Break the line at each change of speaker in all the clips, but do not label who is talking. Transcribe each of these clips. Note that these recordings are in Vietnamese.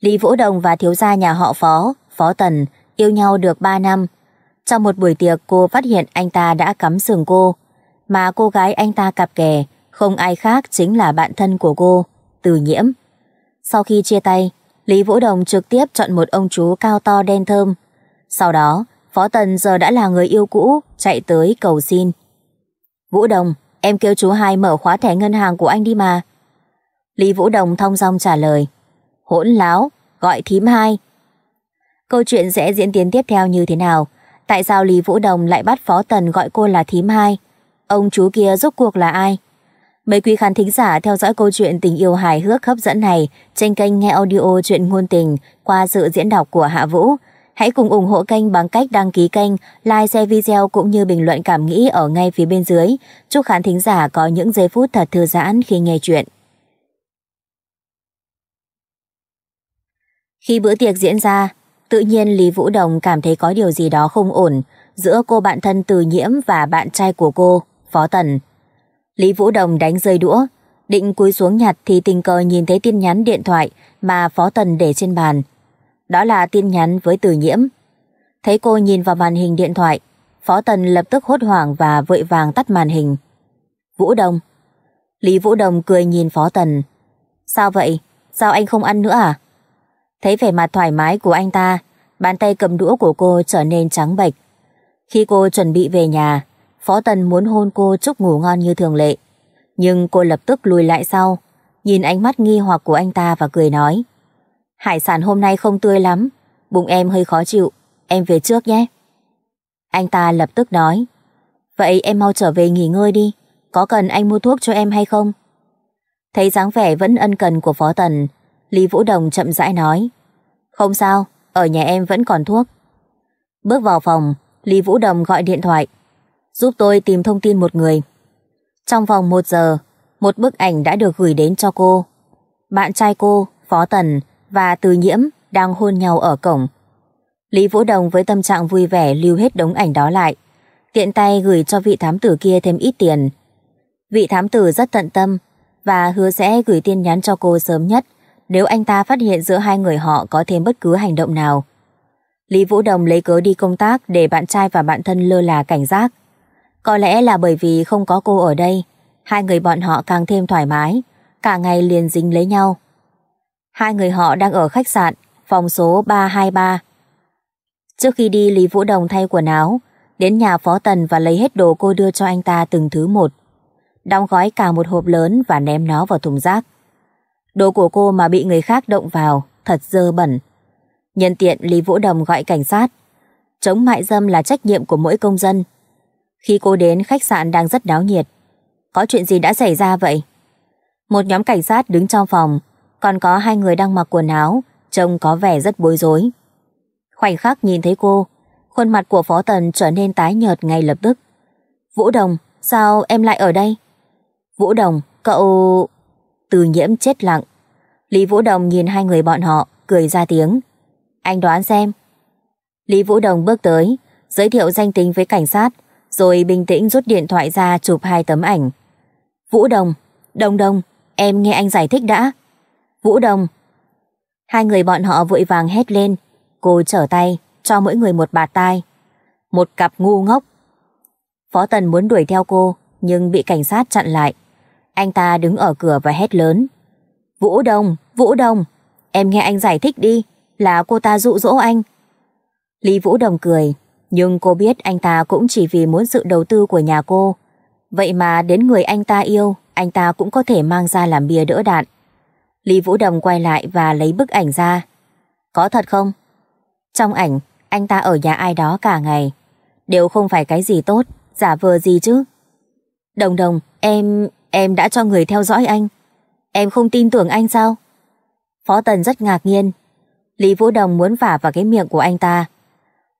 Lý Vũ Đồng và thiếu gia nhà họ Phó, Phó Tần, yêu nhau được 3 năm. Trong một buổi tiệc cô phát hiện anh ta đã cắm sừng cô, mà cô gái anh ta cặp kè, không ai khác chính là bạn thân của cô, Từ Nhiễm. Sau khi chia tay, Lý Vũ Đồng trực tiếp chọn một ông chú cao to đen thơm. Sau đó, Phó Tần giờ đã là người yêu cũ, chạy tới cầu xin. Vũ Đồng, em kêu chú hai mở khóa thẻ ngân hàng của anh đi mà. Lý Vũ Đồng thong dong trả lời hỗn láo, gọi thím hai. Câu chuyện sẽ diễn tiến tiếp theo như thế nào? Tại sao Lý Vũ Đồng lại bắt Phó Tần gọi cô là thím hai? Ông chú kia rốt cuộc là ai? Mấy quý khán thính giả theo dõi câu chuyện tình yêu hài hước hấp dẫn này trên kênh nghe audio chuyện ngôn tình qua sự diễn đọc của Hạ Vũ. Hãy cùng ủng hộ kênh bằng cách đăng ký kênh, like, share video cũng như bình luận cảm nghĩ ở ngay phía bên dưới. Chúc khán thính giả có những giây phút thật thư giãn khi nghe chuyện. Khi bữa tiệc diễn ra, tự nhiên Lý Vũ Đồng cảm thấy có điều gì đó không ổn giữa cô bạn thân Từ Nhiễm và bạn trai của cô, Phó Tần. Lý Vũ Đồng đánh rơi đũa, định cúi xuống nhặt thì tình cờ nhìn thấy tin nhắn điện thoại mà Phó Tần để trên bàn. Đó là tin nhắn với Từ Nhiễm. Thấy cô nhìn vào màn hình điện thoại, Phó Tần lập tức hốt hoảng và vội vàng tắt màn hình. Vũ Đồng. Lý Vũ Đồng cười nhìn Phó Tần. Sao vậy? Sao anh không ăn nữa à? Thấy vẻ mặt thoải mái của anh ta, bàn tay cầm đũa của cô trở nên trắng bệch. Khi cô chuẩn bị về nhà, Phó Tần muốn hôn cô chúc ngủ ngon như thường lệ. Nhưng cô lập tức lùi lại sau, nhìn ánh mắt nghi hoặc của anh ta và cười nói. Hải sản hôm nay không tươi lắm, bụng em hơi khó chịu, em về trước nhé. Anh ta lập tức nói. Vậy em mau trở về nghỉ ngơi đi, có cần anh mua thuốc cho em hay không? Thấy dáng vẻ vẫn ân cần của Phó Tần, Lý Vũ Đồng chậm rãi nói. Không sao, ở nhà em vẫn còn thuốc. Bước vào phòng, Lý Vũ Đồng gọi điện thoại. Giúp tôi tìm thông tin một người. Trong vòng một giờ, một bức ảnh đã được gửi đến cho cô. Bạn trai cô, Phó Tần và Từ Nhiễm đang hôn nhau ở cổng. Lý Vũ Đồng với tâm trạng vui vẻ lưu hết đống ảnh đó lại. Tiện tay gửi cho vị thám tử kia thêm ít tiền. Vị thám tử rất tận tâm và hứa sẽ gửi tin nhắn cho cô sớm nhất nếu anh ta phát hiện giữa hai người họ có thêm bất cứ hành động nào. Lý Vũ Đồng lấy cớ đi công tác để bạn trai và bạn thân lơ là cảnh giác. Có lẽ là bởi vì không có cô ở đây, hai người bọn họ càng thêm thoải mái, cả ngày liền dính lấy nhau. Hai người họ đang ở khách sạn, phòng số 323. Trước khi đi Lý Vũ Đồng thay quần áo, đến nhà Phó Tần và lấy hết đồ cô đưa cho anh ta từng thứ một. Đóng gói cả một hộp lớn và ném nó vào thùng rác. Đồ của cô mà bị người khác động vào, thật dơ bẩn. Nhân tiện Lý Vũ Đồng gọi cảnh sát. Chống mại dâm là trách nhiệm của mỗi công dân. Khi cô đến, khách sạn đang rất náo nhiệt. Có chuyện gì đã xảy ra vậy? Một nhóm cảnh sát đứng trong phòng, còn có hai người đang mặc quần áo, trông có vẻ rất bối rối. Khoảnh khắc nhìn thấy cô, khuôn mặt của Phó Tần trở nên tái nhợt ngay lập tức. Vũ Đồng, sao em lại ở đây? Vũ Đồng, cậu từ nhiễm chết lặng. Lý Vũ Đồng nhìn hai người bọn họ, cười ra tiếng. Anh đoán xem. Lý Vũ Đồng bước tới, giới thiệu danh tính với cảnh sát, rồi bình tĩnh rút điện thoại ra chụp hai tấm ảnh. Vũ Đồng, Đông Đông em nghe anh giải thích đã. Vũ Đồng. Hai người bọn họ vội vàng hét lên, cô trở tay, cho mỗi người một bạt tai. Một cặp ngu ngốc. Phó Tần muốn đuổi theo cô, nhưng bị cảnh sát chặn lại. Anh ta đứng ở cửa và hét lớn. Vũ Đồng, Vũ Đồng, em nghe anh giải thích đi, là cô ta dụ dỗ anh. Lý Vũ Đồng cười, nhưng cô biết anh ta cũng chỉ vì muốn sự đầu tư của nhà cô. Vậy mà đến người anh ta yêu, anh ta cũng có thể mang ra làm bia đỡ đạn. Lý Vũ Đồng quay lại và lấy bức ảnh ra. Có thật không? Trong ảnh, anh ta ở nhà ai đó cả ngày. Đều không phải cái gì tốt, giả vờ gì chứ. Đồng đồng, em... Em đã cho người theo dõi anh. Em không tin tưởng anh sao? Phó Tần rất ngạc nhiên. Lý Vũ Đồng muốn vả vào cái miệng của anh ta.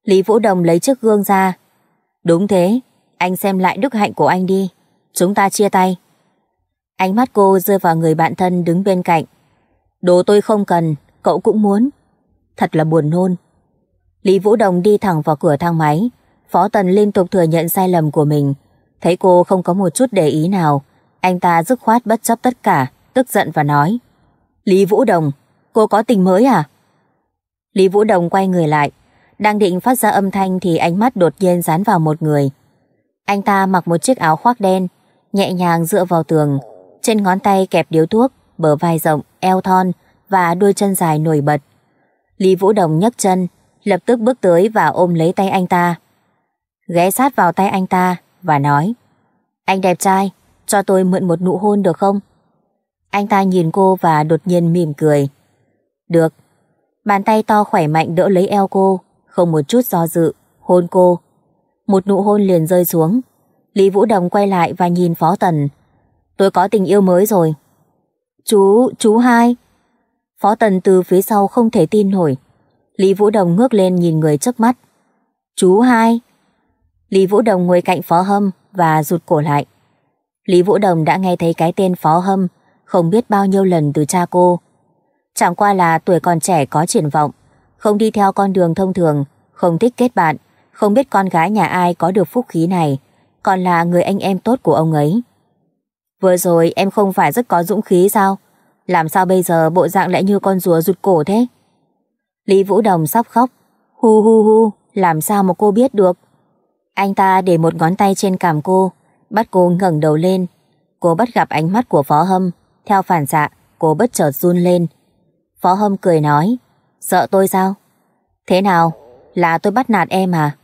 Lý Vũ Đồng lấy chiếc gương ra. Đúng thế, anh xem lại đức hạnh của anh đi. Chúng ta chia tay. Ánh mắt cô rơi vào người bạn thân đứng bên cạnh. Đồ tôi không cần, cậu cũng muốn. Thật là buồn nôn. Lý Vũ Đồng đi thẳng vào cửa thang máy. Phó Tần liên tục thừa nhận sai lầm của mình. Thấy cô không có một chút để ý nào. Anh ta dứt khoát bất chấp tất cả, tức giận và nói. Lý Vũ Đồng, cô có tình mới à? Lý Vũ Đồng quay người lại, đang định phát ra âm thanh thì ánh mắt đột nhiên dán vào một người. Anh ta mặc một chiếc áo khoác đen, nhẹ nhàng dựa vào tường, trên ngón tay kẹp điếu thuốc, bờ vai rộng, eo thon và đôi chân dài nổi bật. Lý Vũ Đồng nhấc chân, lập tức bước tới và ôm lấy tay anh ta. Ghé sát vào tay anh ta và nói Anh đẹp trai, cho tôi mượn một nụ hôn được không? Anh ta nhìn cô và đột nhiên mỉm cười. Được. Bàn tay to khỏe mạnh đỡ lấy eo cô, không một chút do dự, hôn cô. Một nụ hôn liền rơi xuống. Lý Vũ Đồng quay lại và nhìn Phó Tần. Tôi có tình yêu mới rồi. Chú, chú hai. Phó Tần từ phía sau không thể tin nổi. Lý Vũ Đồng ngước lên nhìn người trước mắt. Chú hai. Lý Vũ Đồng ngồi cạnh Phó Hâm và rụt cổ lại. Lý Vũ Đồng đã nghe thấy cái tên Phó Hâm không biết bao nhiêu lần từ cha cô. Chẳng qua là tuổi còn trẻ có triển vọng, không đi theo con đường thông thường, không thích kết bạn, không biết con gái nhà ai có được phúc khí này, còn là người anh em tốt của ông ấy. Vừa rồi em không phải rất có dũng khí sao? Làm sao bây giờ bộ dạng lại như con rùa rụt cổ thế? Lý Vũ Đồng sắp khóc. Hu hu hu, làm sao mà cô biết được? Anh ta để một ngón tay trên cằm cô, bắt cô ngẩng đầu lên. Cô bắt gặp ánh mắt của Phó Hâm, theo phản xạ, cô bất chợt run lên. Phó Hâm cười nói, sợ tôi sao? Thế nào, là tôi bắt nạt em à?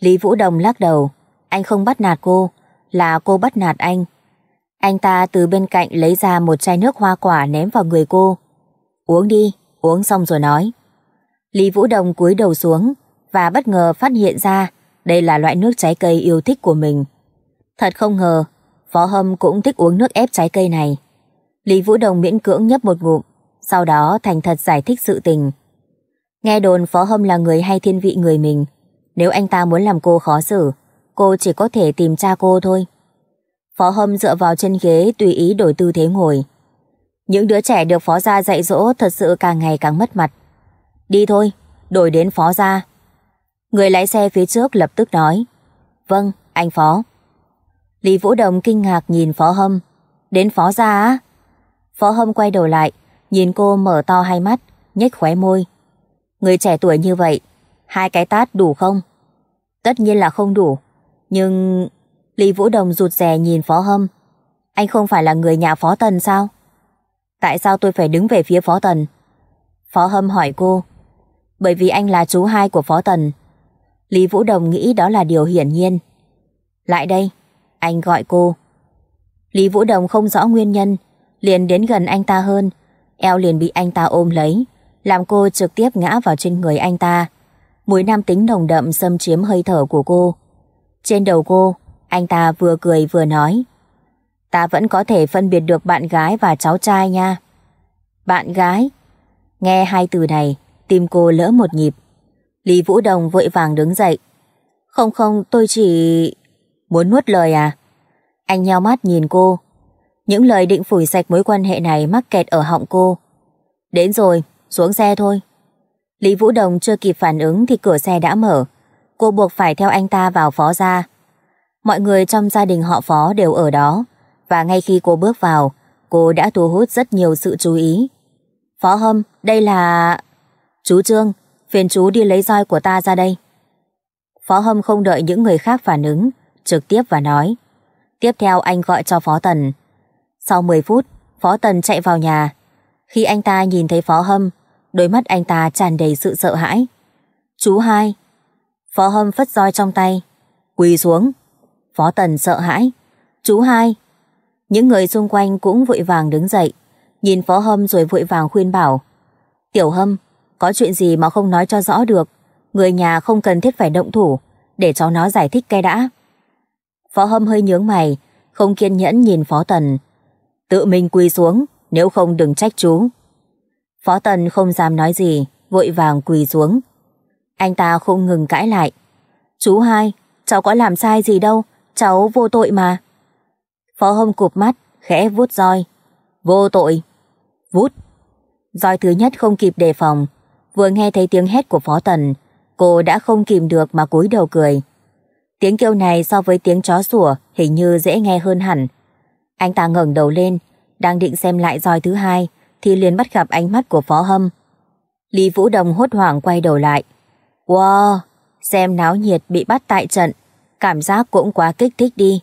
Lý Vũ Đồng lắc đầu, anh không bắt nạt cô, là cô bắt nạt anh. Anh ta từ bên cạnh lấy ra một chai nước hoa quả ném vào người cô. Uống đi, uống xong rồi nói. Lý Vũ Đồng cúi đầu xuống và bất ngờ phát hiện ra đây là loại nước trái cây yêu thích của mình. Thật không ngờ, Phó Hâm cũng thích uống nước ép trái cây này. Lý Vũ Đồng miễn cưỡng nhấp một ngụm, sau đó thành thật giải thích sự tình. Nghe đồn Phó Hâm là người hay thiên vị người mình. Nếu anh ta muốn làm cô khó xử, cô chỉ có thể tìm cha cô thôi. Phó Hâm dựa vào chân ghế tùy ý đổi tư thế ngồi. Những đứa trẻ được Phó Gia dạy dỗ thật sự càng ngày càng mất mặt. Đi thôi, đổi đến Phó Gia. Người lái xe phía trước lập tức nói. Vâng, anh Phó. Lý Vũ Đồng kinh ngạc nhìn Phó Hâm. Đến Phó gia á? Phó Hâm quay đầu lại, nhìn cô mở to hai mắt, nhếch khóe môi. Người trẻ tuổi như vậy, hai cái tát đủ không? Tất nhiên là không đủ. Nhưng... Lý Vũ Đồng rụt rè nhìn Phó Hâm. Anh không phải là người nhà Phó Tần sao? Tại sao tôi phải đứng về phía Phó Tần? Phó Hâm hỏi cô. Bởi vì anh là chú hai của Phó Tần. Lý Vũ Đồng nghĩ đó là điều hiển nhiên. Lại đây. Anh gọi cô. Lý Vũ Đồng không rõ nguyên nhân, liền đến gần anh ta hơn. Eo liền bị anh ta ôm lấy, làm cô trực tiếp ngã vào trên người anh ta. mũi nam tính nồng đậm xâm chiếm hơi thở của cô. Trên đầu cô, anh ta vừa cười vừa nói. Ta vẫn có thể phân biệt được bạn gái và cháu trai nha. Bạn gái? Nghe hai từ này, tim cô lỡ một nhịp. Lý Vũ Đồng vội vàng đứng dậy. Không không, tôi chỉ... Muốn nuốt lời à? Anh nheo mắt nhìn cô. Những lời định phủi sạch mối quan hệ này mắc kẹt ở họng cô. Đến rồi, xuống xe thôi. Lý Vũ Đồng chưa kịp phản ứng thì cửa xe đã mở. Cô buộc phải theo anh ta vào phó gia Mọi người trong gia đình họ phó đều ở đó. Và ngay khi cô bước vào, cô đã thu hút rất nhiều sự chú ý. Phó Hâm, đây là... Chú Trương, phiền chú đi lấy roi của ta ra đây. Phó Hâm không đợi những người khác phản ứng trực tiếp và nói. Tiếp theo anh gọi cho Phó Tần. Sau 10 phút, Phó Tần chạy vào nhà. Khi anh ta nhìn thấy Phó Hâm, đôi mắt anh ta tràn đầy sự sợ hãi. Chú hai. Phó Hâm phất roi trong tay. Quỳ xuống. Phó Tần sợ hãi. Chú hai. Những người xung quanh cũng vội vàng đứng dậy. Nhìn Phó Hâm rồi vội vàng khuyên bảo. Tiểu Hâm, có chuyện gì mà không nói cho rõ được. Người nhà không cần thiết phải động thủ. Để cho nó giải thích cái đã. Phó Hâm hơi nhướng mày, không kiên nhẫn nhìn Phó Tần. Tự mình quỳ xuống, nếu không đừng trách chú. Phó Tần không dám nói gì, vội vàng quỳ xuống. Anh ta không ngừng cãi lại. Chú hai, cháu có làm sai gì đâu, cháu vô tội mà. Phó Hâm cụp mắt, khẽ vuốt roi. Vô tội. Vút. Roi thứ nhất không kịp đề phòng. Vừa nghe thấy tiếng hét của Phó Tần, cô đã không kìm được mà cúi đầu cười. Tiếng kêu này so với tiếng chó sủa hình như dễ nghe hơn hẳn. Anh ta ngẩng đầu lên, đang định xem lại roi thứ hai, thì liền bắt gặp ánh mắt của Phó Hâm. Lý Vũ Đồng hốt hoảng quay đầu lại. Wow, xem náo nhiệt bị bắt tại trận, cảm giác cũng quá kích thích đi.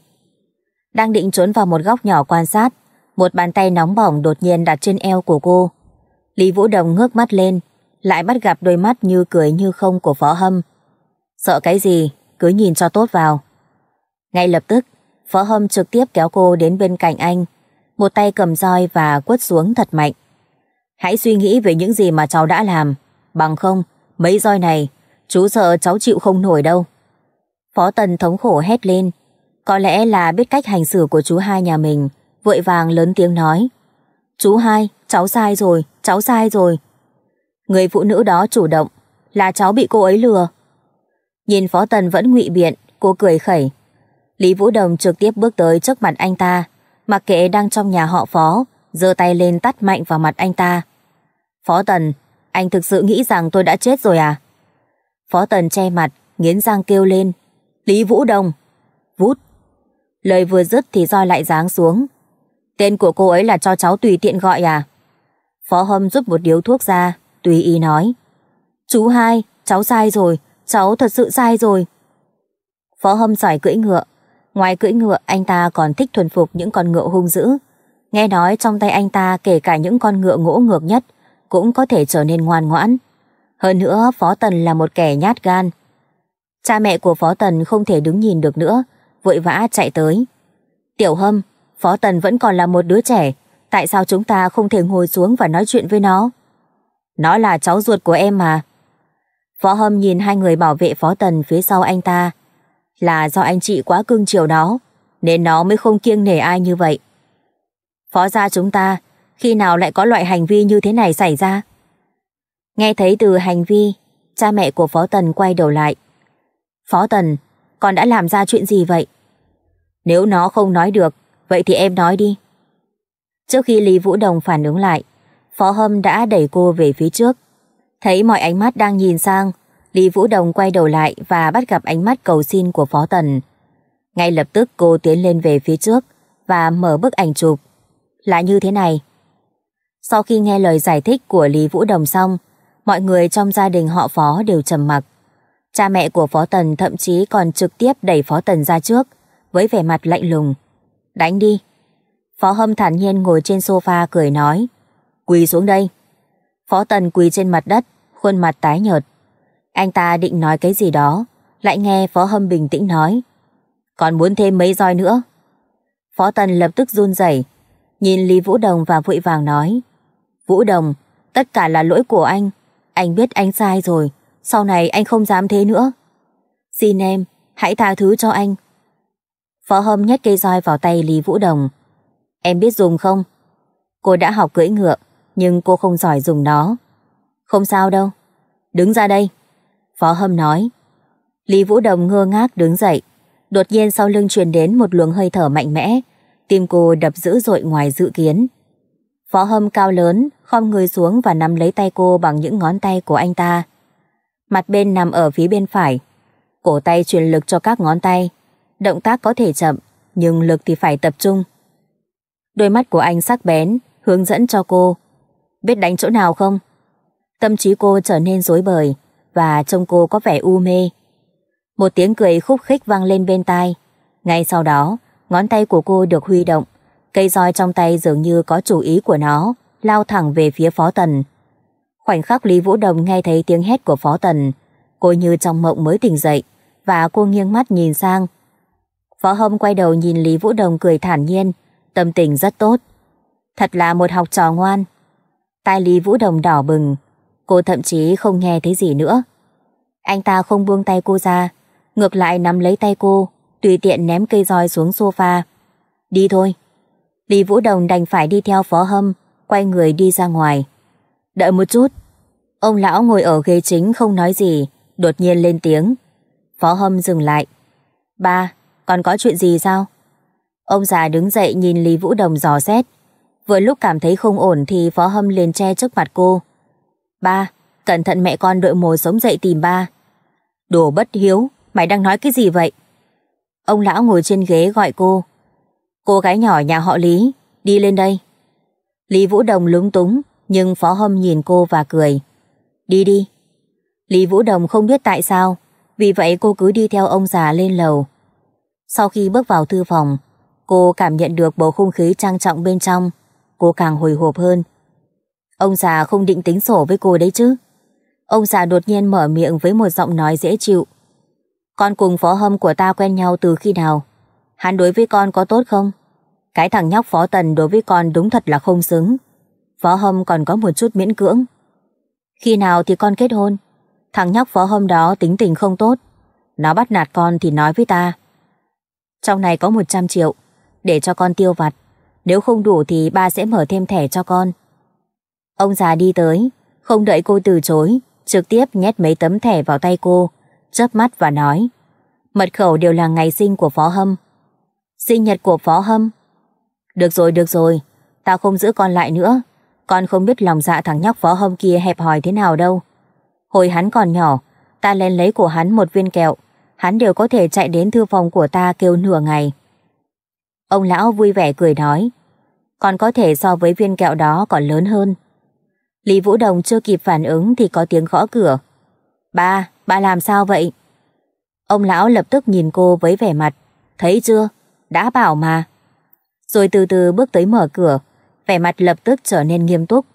Đang định trốn vào một góc nhỏ quan sát, một bàn tay nóng bỏng đột nhiên đặt trên eo của cô. Lý Vũ Đồng ngước mắt lên, lại bắt gặp đôi mắt như cười như không của Phó Hâm. Sợ cái gì, cứ nhìn cho tốt vào. Ngay lập tức, Phó Hâm trực tiếp kéo cô đến bên cạnh anh, một tay cầm roi và quất xuống thật mạnh. Hãy suy nghĩ về những gì mà cháu đã làm, bằng không, mấy roi này, chú sợ cháu chịu không nổi đâu. Phó Tần thống khổ hét lên, có lẽ là biết cách hành xử của chú hai nhà mình, vội vàng lớn tiếng nói. Chú hai, cháu sai rồi, cháu sai rồi. Người phụ nữ đó chủ động, là cháu bị cô ấy lừa. Nhìn Phó Tần vẫn ngụy biện, cô cười khẩy. Lý Vũ Đồng trực tiếp bước tới trước mặt anh ta, mặc kệ đang trong nhà họ Phó, giơ tay lên tắt mạnh vào mặt anh ta. Phó Tần, anh thực sự nghĩ rằng tôi đã chết rồi à? Phó Tần che mặt, nghiến răng kêu lên. Lý Vũ Đồng. Vút. Lời vừa dứt thì roi lại giáng xuống. Tên của cô ấy là cho cháu tùy tiện gọi à? Phó Hâm rút một điếu thuốc ra, tùy ý nói. Chú hai, cháu sai rồi, cháu thật sự sai rồi. Phó Hâm giỏi cưỡi ngựa. Ngoài cưỡi ngựa, anh ta còn thích thuần phục những con ngựa hung dữ. Nghe nói trong tay anh ta kể cả những con ngựa ngỗ ngược nhất cũng có thể trở nên ngoan ngoãn. Hơn nữa, Phó Tần là một kẻ nhát gan. Cha mẹ của Phó Tần không thể đứng nhìn được nữa, vội vã chạy tới. Tiểu Hâm, Phó Tần vẫn còn là một đứa trẻ, tại sao chúng ta không thể ngồi xuống và nói chuyện với nó? Nó là cháu ruột của em mà, Phó Hâm nhìn hai người bảo vệ Phó Tần phía sau anh ta. Là do anh chị quá cưng chiều nó, nên nó mới không kiêng nể ai như vậy. Phó gia chúng ta, khi nào lại có loại hành vi như thế này xảy ra? Nghe thấy từ hành vi, cha mẹ của Phó Tần quay đầu lại. Phó Tần, con đã làm ra chuyện gì vậy? Nếu nó không nói được, vậy thì em nói đi. Trước khi Lý Vũ Đồng phản ứng lại, Phó Hâm đã đẩy cô về phía trước. Thấy mọi ánh mắt đang nhìn sang, Lý Vũ Đồng quay đầu lại và bắt gặp ánh mắt cầu xin của Phó Tần. Ngay lập tức cô tiến lên về phía trước và mở bức ảnh chụp. Là như thế này. Sau khi nghe lời giải thích của Lý Vũ Đồng xong, mọi người trong gia đình họ Phó đều trầm mặc. Cha mẹ của Phó Tần thậm chí còn trực tiếp đẩy Phó Tần ra trước với vẻ mặt lạnh lùng. Đánh đi. Phó Hâm thản nhiên ngồi trên sofa cười nói. Quỳ xuống đây. Phó Tần quỳ trên mặt đất, khuôn mặt tái nhợt. Anh ta định nói cái gì đó, lại nghe Phó Hâm bình tĩnh nói. Còn muốn thêm mấy roi nữa. Phó Tần lập tức run rẩy, nhìn Lý Vũ Đồng và vội vàng nói. Vũ Đồng, tất cả là lỗi của anh. Anh biết anh sai rồi, sau này anh không dám thế nữa. Xin em, hãy tha thứ cho anh. Phó Hâm nhét cây roi vào tay Lý Vũ Đồng. Em biết dùng không? Cô đã học cưỡi ngựa, nhưng cô không giỏi dùng nó. Không sao đâu. Đứng ra đây. Phó Hâm nói. Lý Vũ Đồng ngơ ngác đứng dậy. Đột nhiên sau lưng truyền đến một luồng hơi thở mạnh mẽ. Tim cô đập dữ dội ngoài dự kiến. Phó Hâm cao lớn, khom người xuống và nắm lấy tay cô bằng những ngón tay của anh ta. Mặt bên nằm ở phía bên phải. Cổ tay truyền lực cho các ngón tay. Động tác có thể chậm, nhưng lực thì phải tập trung. Đôi mắt của anh sắc bén, hướng dẫn cho cô biết đánh chỗ nào không? Tâm trí cô trở nên rối bời và trông cô có vẻ u mê. Một tiếng cười khúc khích vang lên bên tai. Ngay sau đó, ngón tay của cô được huy động. Cây roi trong tay dường như có chủ ý của nó, lao thẳng về phía phó tần. Khoảnh khắc Lý Vũ Đồng nghe thấy tiếng hét của phó tần. Cô như trong mộng mới tỉnh dậy và cô nghiêng mắt nhìn sang. Phó Hâm quay đầu nhìn Lý Vũ Đồng cười thản nhiên, tâm tình rất tốt. Thật là một học trò ngoan tai Lý Vũ Đồng đỏ bừng, cô thậm chí không nghe thấy gì nữa. Anh ta không buông tay cô ra, ngược lại nắm lấy tay cô, tùy tiện ném cây roi xuống sofa. Đi thôi. Lý Vũ Đồng đành phải đi theo phó hâm, quay người đi ra ngoài. Đợi một chút. Ông lão ngồi ở ghế chính không nói gì, đột nhiên lên tiếng. Phó hâm dừng lại. Ba, còn có chuyện gì sao? Ông già đứng dậy nhìn Lý Vũ Đồng dò xét. Vừa lúc cảm thấy không ổn thì Phó Hâm liền che trước mặt cô. Ba, cẩn thận mẹ con đội mồi sống dậy tìm ba. Đồ bất hiếu, mày đang nói cái gì vậy? Ông lão ngồi trên ghế gọi cô. Cô gái nhỏ nhà họ Lý, đi lên đây. Lý Vũ Đồng lúng túng, nhưng Phó Hâm nhìn cô và cười. Đi đi. Lý Vũ Đồng không biết tại sao, vì vậy cô cứ đi theo ông già lên lầu. Sau khi bước vào thư phòng, cô cảm nhận được bầu không khí trang trọng bên trong cô càng hồi hộp hơn. Ông già không định tính sổ với cô đấy chứ. Ông già đột nhiên mở miệng với một giọng nói dễ chịu. Con cùng phó hâm của ta quen nhau từ khi nào? Hắn đối với con có tốt không? Cái thằng nhóc phó tần đối với con đúng thật là không xứng. Phó hâm còn có một chút miễn cưỡng. Khi nào thì con kết hôn? Thằng nhóc phó hâm đó tính tình không tốt. Nó bắt nạt con thì nói với ta. Trong này có 100 triệu, để cho con tiêu vặt. Nếu không đủ thì ba sẽ mở thêm thẻ cho con. Ông già đi tới, không đợi cô từ chối, trực tiếp nhét mấy tấm thẻ vào tay cô, chớp mắt và nói. Mật khẩu đều là ngày sinh của Phó Hâm. Sinh nhật của Phó Hâm. Được rồi, được rồi, tao không giữ con lại nữa. Con không biết lòng dạ thằng nhóc Phó Hâm kia hẹp hòi thế nào đâu. Hồi hắn còn nhỏ, ta lên lấy của hắn một viên kẹo, hắn đều có thể chạy đến thư phòng của ta kêu nửa ngày. Ông lão vui vẻ cười nói, còn có thể so với viên kẹo đó còn lớn hơn. Lý Vũ Đồng chưa kịp phản ứng thì có tiếng gõ cửa. Ba, ba làm sao vậy? Ông lão lập tức nhìn cô với vẻ mặt. Thấy chưa? Đã bảo mà. Rồi từ từ bước tới mở cửa, vẻ mặt lập tức trở nên nghiêm túc.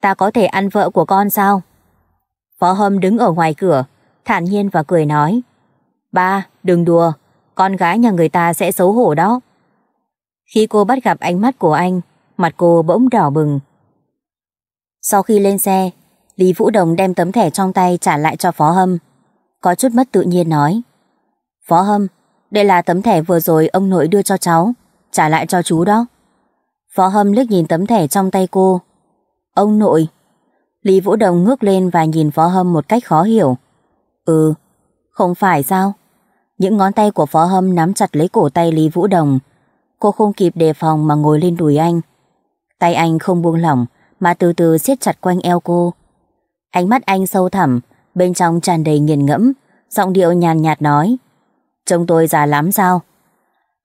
Ta có thể ăn vợ của con sao? Phó Hâm đứng ở ngoài cửa, thản nhiên và cười nói. Ba, đừng đùa, con gái nhà người ta sẽ xấu hổ đó. Khi cô bắt gặp ánh mắt của anh, mặt cô bỗng đỏ bừng. Sau khi lên xe, Lý Vũ Đồng đem tấm thẻ trong tay trả lại cho Phó Hâm. Có chút mất tự nhiên nói. Phó Hâm, đây là tấm thẻ vừa rồi ông nội đưa cho cháu, trả lại cho chú đó. Phó Hâm liếc nhìn tấm thẻ trong tay cô. Ông nội. Lý Vũ Đồng ngước lên và nhìn Phó Hâm một cách khó hiểu. Ừ, không phải sao? Những ngón tay của Phó Hâm nắm chặt lấy cổ tay Lý Vũ Đồng, Cô không kịp đề phòng mà ngồi lên đùi anh. Tay anh không buông lỏng mà từ từ siết chặt quanh eo cô. Ánh mắt anh sâu thẳm, bên trong tràn đầy nghiền ngẫm, giọng điệu nhàn nhạt nói. Trông tôi già lắm sao?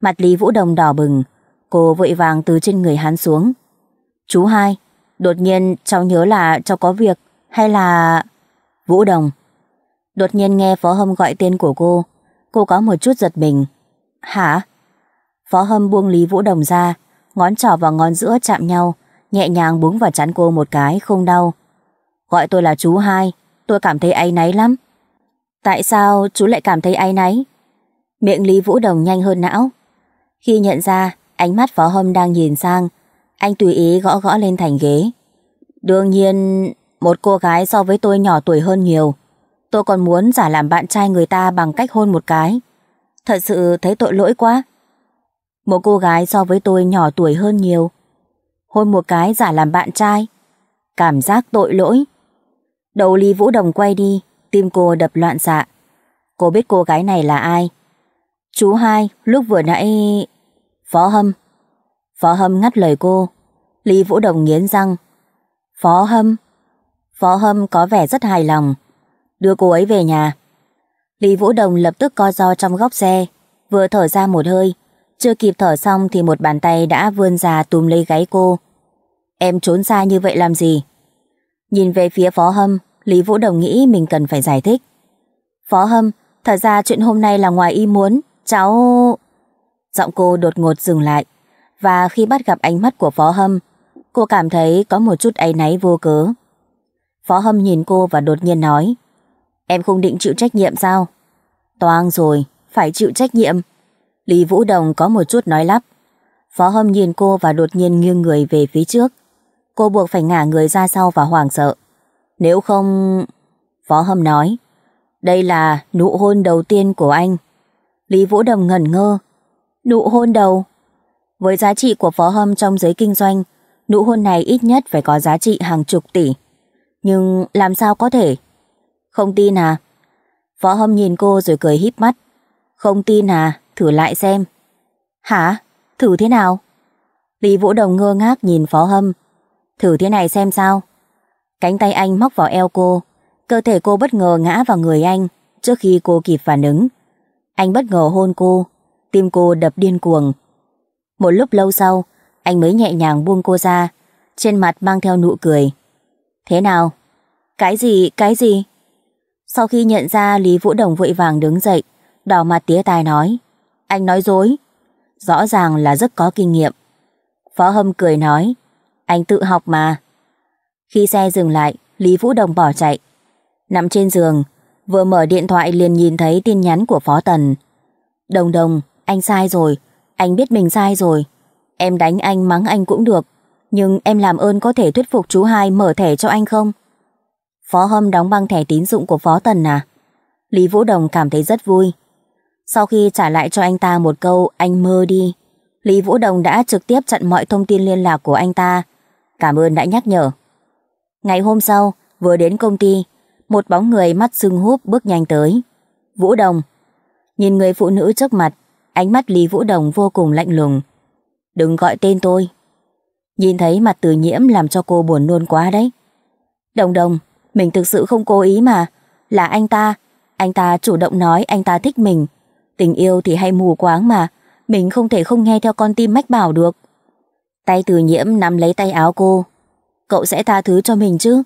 Mặt Lý Vũ Đồng đỏ bừng, cô vội vàng từ trên người hắn xuống. Chú hai, đột nhiên cháu nhớ là cháu có việc, hay là... Vũ Đồng. Đột nhiên nghe Phó Hâm gọi tên của cô, cô có một chút giật mình. Hả? Phó Hâm buông Lý Vũ Đồng ra, ngón trỏ và ngón giữa chạm nhau, nhẹ nhàng búng vào chắn cô một cái, không đau. Gọi tôi là chú hai, tôi cảm thấy áy náy lắm. Tại sao chú lại cảm thấy áy náy? Miệng Lý Vũ Đồng nhanh hơn não. Khi nhận ra, ánh mắt Phó Hâm đang nhìn sang, anh tùy ý gõ gõ lên thành ghế. Đương nhiên, một cô gái so với tôi nhỏ tuổi hơn nhiều. Tôi còn muốn giả làm bạn trai người ta bằng cách hôn một cái. Thật sự thấy tội lỗi quá. Một cô gái so với tôi nhỏ tuổi hơn nhiều. Hôn một cái giả làm bạn trai. Cảm giác tội lỗi. Đầu ly vũ đồng quay đi, tim cô đập loạn xạ. Cô biết cô gái này là ai. Chú hai, lúc vừa nãy... Phó Hâm. Phó Hâm ngắt lời cô. Lý Vũ Đồng nghiến răng. Phó Hâm. Phó Hâm có vẻ rất hài lòng. Đưa cô ấy về nhà. Lý Vũ Đồng lập tức co do trong góc xe, vừa thở ra một hơi, chưa kịp thở xong thì một bàn tay đã vươn ra túm lấy gáy cô. Em trốn xa như vậy làm gì? Nhìn về phía Phó Hâm, Lý Vũ Đồng nghĩ mình cần phải giải thích. Phó Hâm, thật ra chuyện hôm nay là ngoài ý muốn, cháu... Giọng cô đột ngột dừng lại, và khi bắt gặp ánh mắt của Phó Hâm, cô cảm thấy có một chút áy náy vô cớ. Phó Hâm nhìn cô và đột nhiên nói, em không định chịu trách nhiệm sao? Toang rồi, phải chịu trách nhiệm. Lý Vũ Đồng có một chút nói lắp. Phó Hâm nhìn cô và đột nhiên nghiêng người về phía trước. Cô buộc phải ngả người ra sau và hoảng sợ. Nếu không... Phó Hâm nói. Đây là nụ hôn đầu tiên của anh. Lý Vũ Đồng ngẩn ngơ. Nụ hôn đầu? Với giá trị của Phó Hâm trong giới kinh doanh, nụ hôn này ít nhất phải có giá trị hàng chục tỷ. Nhưng làm sao có thể? Không tin à? Phó Hâm nhìn cô rồi cười híp mắt. Không tin à? thử lại xem. Hả? Thử thế nào? Lý Vũ Đồng ngơ ngác nhìn Phó Hâm. Thử thế này xem sao? Cánh tay anh móc vào eo cô, cơ thể cô bất ngờ ngã vào người anh trước khi cô kịp phản ứng. Anh bất ngờ hôn cô, tim cô đập điên cuồng. Một lúc lâu sau, anh mới nhẹ nhàng buông cô ra, trên mặt mang theo nụ cười. Thế nào? Cái gì, cái gì? Sau khi nhận ra Lý Vũ Đồng vội vàng đứng dậy, đỏ mặt tía tai nói anh nói dối. Rõ ràng là rất có kinh nghiệm. Phó Hâm cười nói, anh tự học mà. Khi xe dừng lại, Lý Vũ Đồng bỏ chạy. Nằm trên giường, vừa mở điện thoại liền nhìn thấy tin nhắn của Phó Tần. Đồng đồng, anh sai rồi, anh biết mình sai rồi. Em đánh anh mắng anh cũng được, nhưng em làm ơn có thể thuyết phục chú hai mở thẻ cho anh không? Phó Hâm đóng băng thẻ tín dụng của Phó Tần à? Lý Vũ Đồng cảm thấy rất vui. Sau khi trả lại cho anh ta một câu anh mơ đi, Lý Vũ Đồng đã trực tiếp chặn mọi thông tin liên lạc của anh ta. Cảm ơn đã nhắc nhở. Ngày hôm sau, vừa đến công ty, một bóng người mắt sưng húp bước nhanh tới. Vũ Đồng. Nhìn người phụ nữ trước mặt, ánh mắt Lý Vũ Đồng vô cùng lạnh lùng. Đừng gọi tên tôi. Nhìn thấy mặt từ nhiễm làm cho cô buồn nôn quá đấy. Đồng đồng, mình thực sự không cố ý mà. Là anh ta. Anh ta chủ động nói anh ta thích mình. Tình yêu thì hay mù quáng mà, mình không thể không nghe theo con tim mách bảo được. Tay từ nhiễm nắm lấy tay áo cô. Cậu sẽ tha thứ cho mình chứ?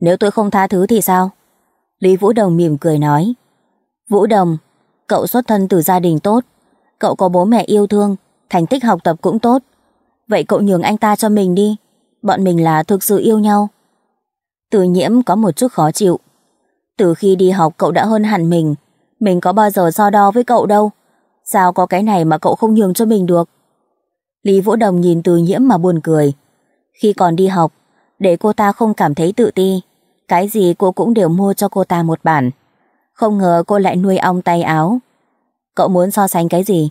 Nếu tôi không tha thứ thì sao? Lý Vũ Đồng mỉm cười nói. Vũ Đồng, cậu xuất thân từ gia đình tốt. Cậu có bố mẹ yêu thương, thành tích học tập cũng tốt. Vậy cậu nhường anh ta cho mình đi. Bọn mình là thực sự yêu nhau. Từ nhiễm có một chút khó chịu. Từ khi đi học cậu đã hơn hẳn mình, mình có bao giờ so đo với cậu đâu. Sao có cái này mà cậu không nhường cho mình được? Lý Vũ Đồng nhìn từ nhiễm mà buồn cười. Khi còn đi học, để cô ta không cảm thấy tự ti, cái gì cô cũng đều mua cho cô ta một bản. Không ngờ cô lại nuôi ong tay áo. Cậu muốn so sánh cái gì?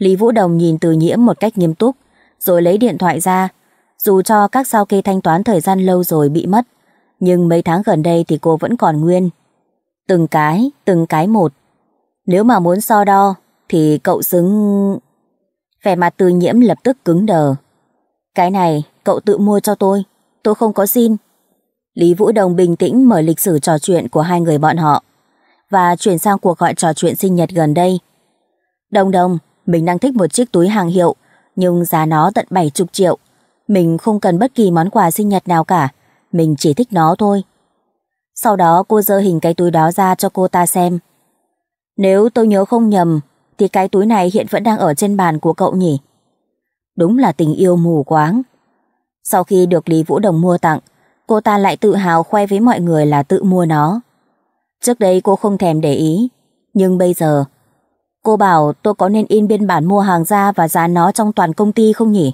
Lý Vũ Đồng nhìn từ nhiễm một cách nghiêm túc, rồi lấy điện thoại ra. Dù cho các sao kê thanh toán thời gian lâu rồi bị mất, nhưng mấy tháng gần đây thì cô vẫn còn nguyên từng cái, từng cái một. Nếu mà muốn so đo, thì cậu xứng... Vẻ mặt tư nhiễm lập tức cứng đờ. Cái này, cậu tự mua cho tôi, tôi không có xin. Lý Vũ Đồng bình tĩnh mở lịch sử trò chuyện của hai người bọn họ và chuyển sang cuộc gọi trò chuyện sinh nhật gần đây. Đồng đồng, mình đang thích một chiếc túi hàng hiệu, nhưng giá nó tận 70 triệu. Mình không cần bất kỳ món quà sinh nhật nào cả, mình chỉ thích nó thôi. Sau đó cô dơ hình cái túi đó ra cho cô ta xem. Nếu tôi nhớ không nhầm, thì cái túi này hiện vẫn đang ở trên bàn của cậu nhỉ? Đúng là tình yêu mù quáng. Sau khi được Lý Vũ Đồng mua tặng, cô ta lại tự hào khoe với mọi người là tự mua nó. Trước đây cô không thèm để ý, nhưng bây giờ... Cô bảo tôi có nên in biên bản mua hàng ra và dán nó trong toàn công ty không nhỉ?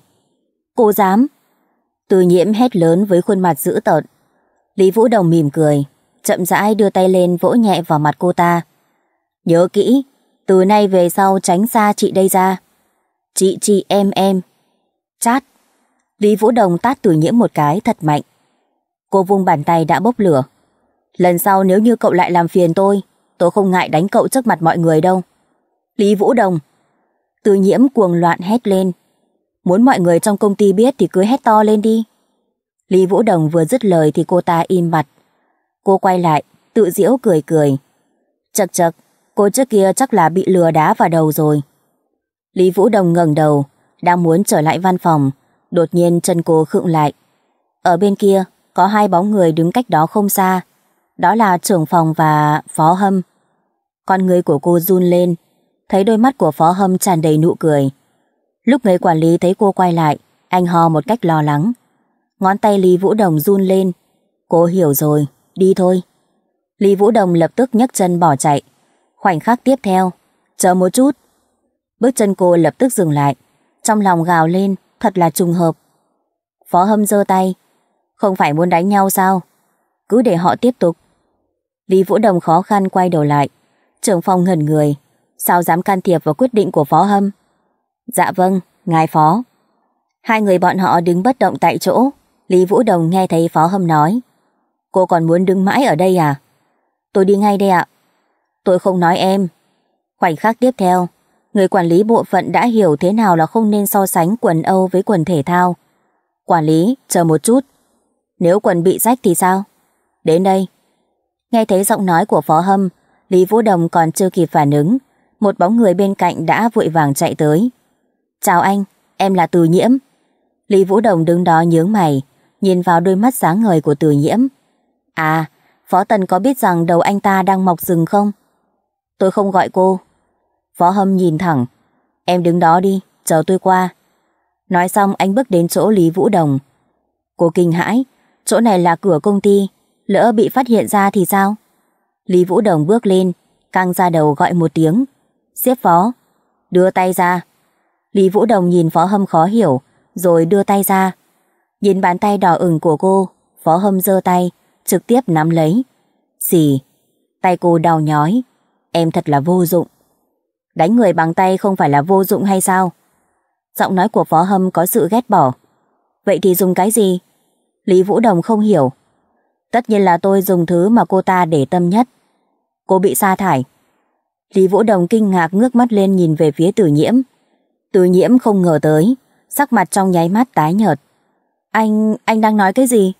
Cô dám. Từ nhiễm hét lớn với khuôn mặt dữ tợn. Lý Vũ Đồng mỉm cười chậm rãi đưa tay lên vỗ nhẹ vào mặt cô ta. Nhớ kỹ, từ nay về sau tránh xa chị đây ra. Chị chị em em. Chát. Lý Vũ Đồng tát từ nhiễm một cái thật mạnh. Cô vung bàn tay đã bốc lửa. Lần sau nếu như cậu lại làm phiền tôi, tôi không ngại đánh cậu trước mặt mọi người đâu. Lý Vũ Đồng. Từ nhiễm cuồng loạn hét lên. Muốn mọi người trong công ty biết thì cứ hét to lên đi. Lý Vũ Đồng vừa dứt lời thì cô ta im mặt, Cô quay lại, tự diễu cười cười. Chật chật, cô trước kia chắc là bị lừa đá vào đầu rồi. Lý Vũ Đồng ngẩng đầu, đang muốn trở lại văn phòng, đột nhiên chân cô khựng lại. Ở bên kia, có hai bóng người đứng cách đó không xa. Đó là trưởng phòng và phó hâm. Con người của cô run lên, thấy đôi mắt của phó hâm tràn đầy nụ cười. Lúc người quản lý thấy cô quay lại, anh ho một cách lo lắng. Ngón tay Lý Vũ Đồng run lên. Cô hiểu rồi đi thôi. Lý Vũ Đồng lập tức nhấc chân bỏ chạy. Khoảnh khắc tiếp theo, chờ một chút. Bước chân cô lập tức dừng lại, trong lòng gào lên, thật là trùng hợp. Phó Hâm giơ tay, không phải muốn đánh nhau sao? Cứ để họ tiếp tục. Lý Vũ Đồng khó khăn quay đầu lại, trưởng phòng ngẩn người, sao dám can thiệp vào quyết định của Phó Hâm? Dạ vâng, ngài Phó. Hai người bọn họ đứng bất động tại chỗ, Lý Vũ Đồng nghe thấy Phó Hâm nói. Cô còn muốn đứng mãi ở đây à? Tôi đi ngay đây ạ. Tôi không nói em. Khoảnh khắc tiếp theo, người quản lý bộ phận đã hiểu thế nào là không nên so sánh quần Âu với quần thể thao. Quản lý, chờ một chút. Nếu quần bị rách thì sao? Đến đây. Nghe thấy giọng nói của Phó Hâm, Lý Vũ Đồng còn chưa kịp phản ứng. Một bóng người bên cạnh đã vội vàng chạy tới. Chào anh, em là Từ Nhiễm. Lý Vũ Đồng đứng đó nhướng mày, nhìn vào đôi mắt sáng ngời của Từ Nhiễm. À, Phó Tần có biết rằng đầu anh ta đang mọc rừng không? Tôi không gọi cô. Phó Hâm nhìn thẳng. Em đứng đó đi, chờ tôi qua. Nói xong anh bước đến chỗ Lý Vũ Đồng. Cô kinh hãi, chỗ này là cửa công ty, lỡ bị phát hiện ra thì sao? Lý Vũ Đồng bước lên, căng ra đầu gọi một tiếng. Xếp phó, đưa tay ra. Lý Vũ Đồng nhìn Phó Hâm khó hiểu, rồi đưa tay ra. Nhìn bàn tay đỏ ửng của cô, Phó Hâm giơ tay, trực tiếp nắm lấy. Xì, tay cô đau nhói, em thật là vô dụng. Đánh người bằng tay không phải là vô dụng hay sao? Giọng nói của Phó Hâm có sự ghét bỏ. Vậy thì dùng cái gì? Lý Vũ Đồng không hiểu. Tất nhiên là tôi dùng thứ mà cô ta để tâm nhất. Cô bị sa thải. Lý Vũ Đồng kinh ngạc ngước mắt lên nhìn về phía tử nhiễm. Tử nhiễm không ngờ tới, sắc mặt trong nháy mắt tái nhợt. Anh, anh đang nói cái gì?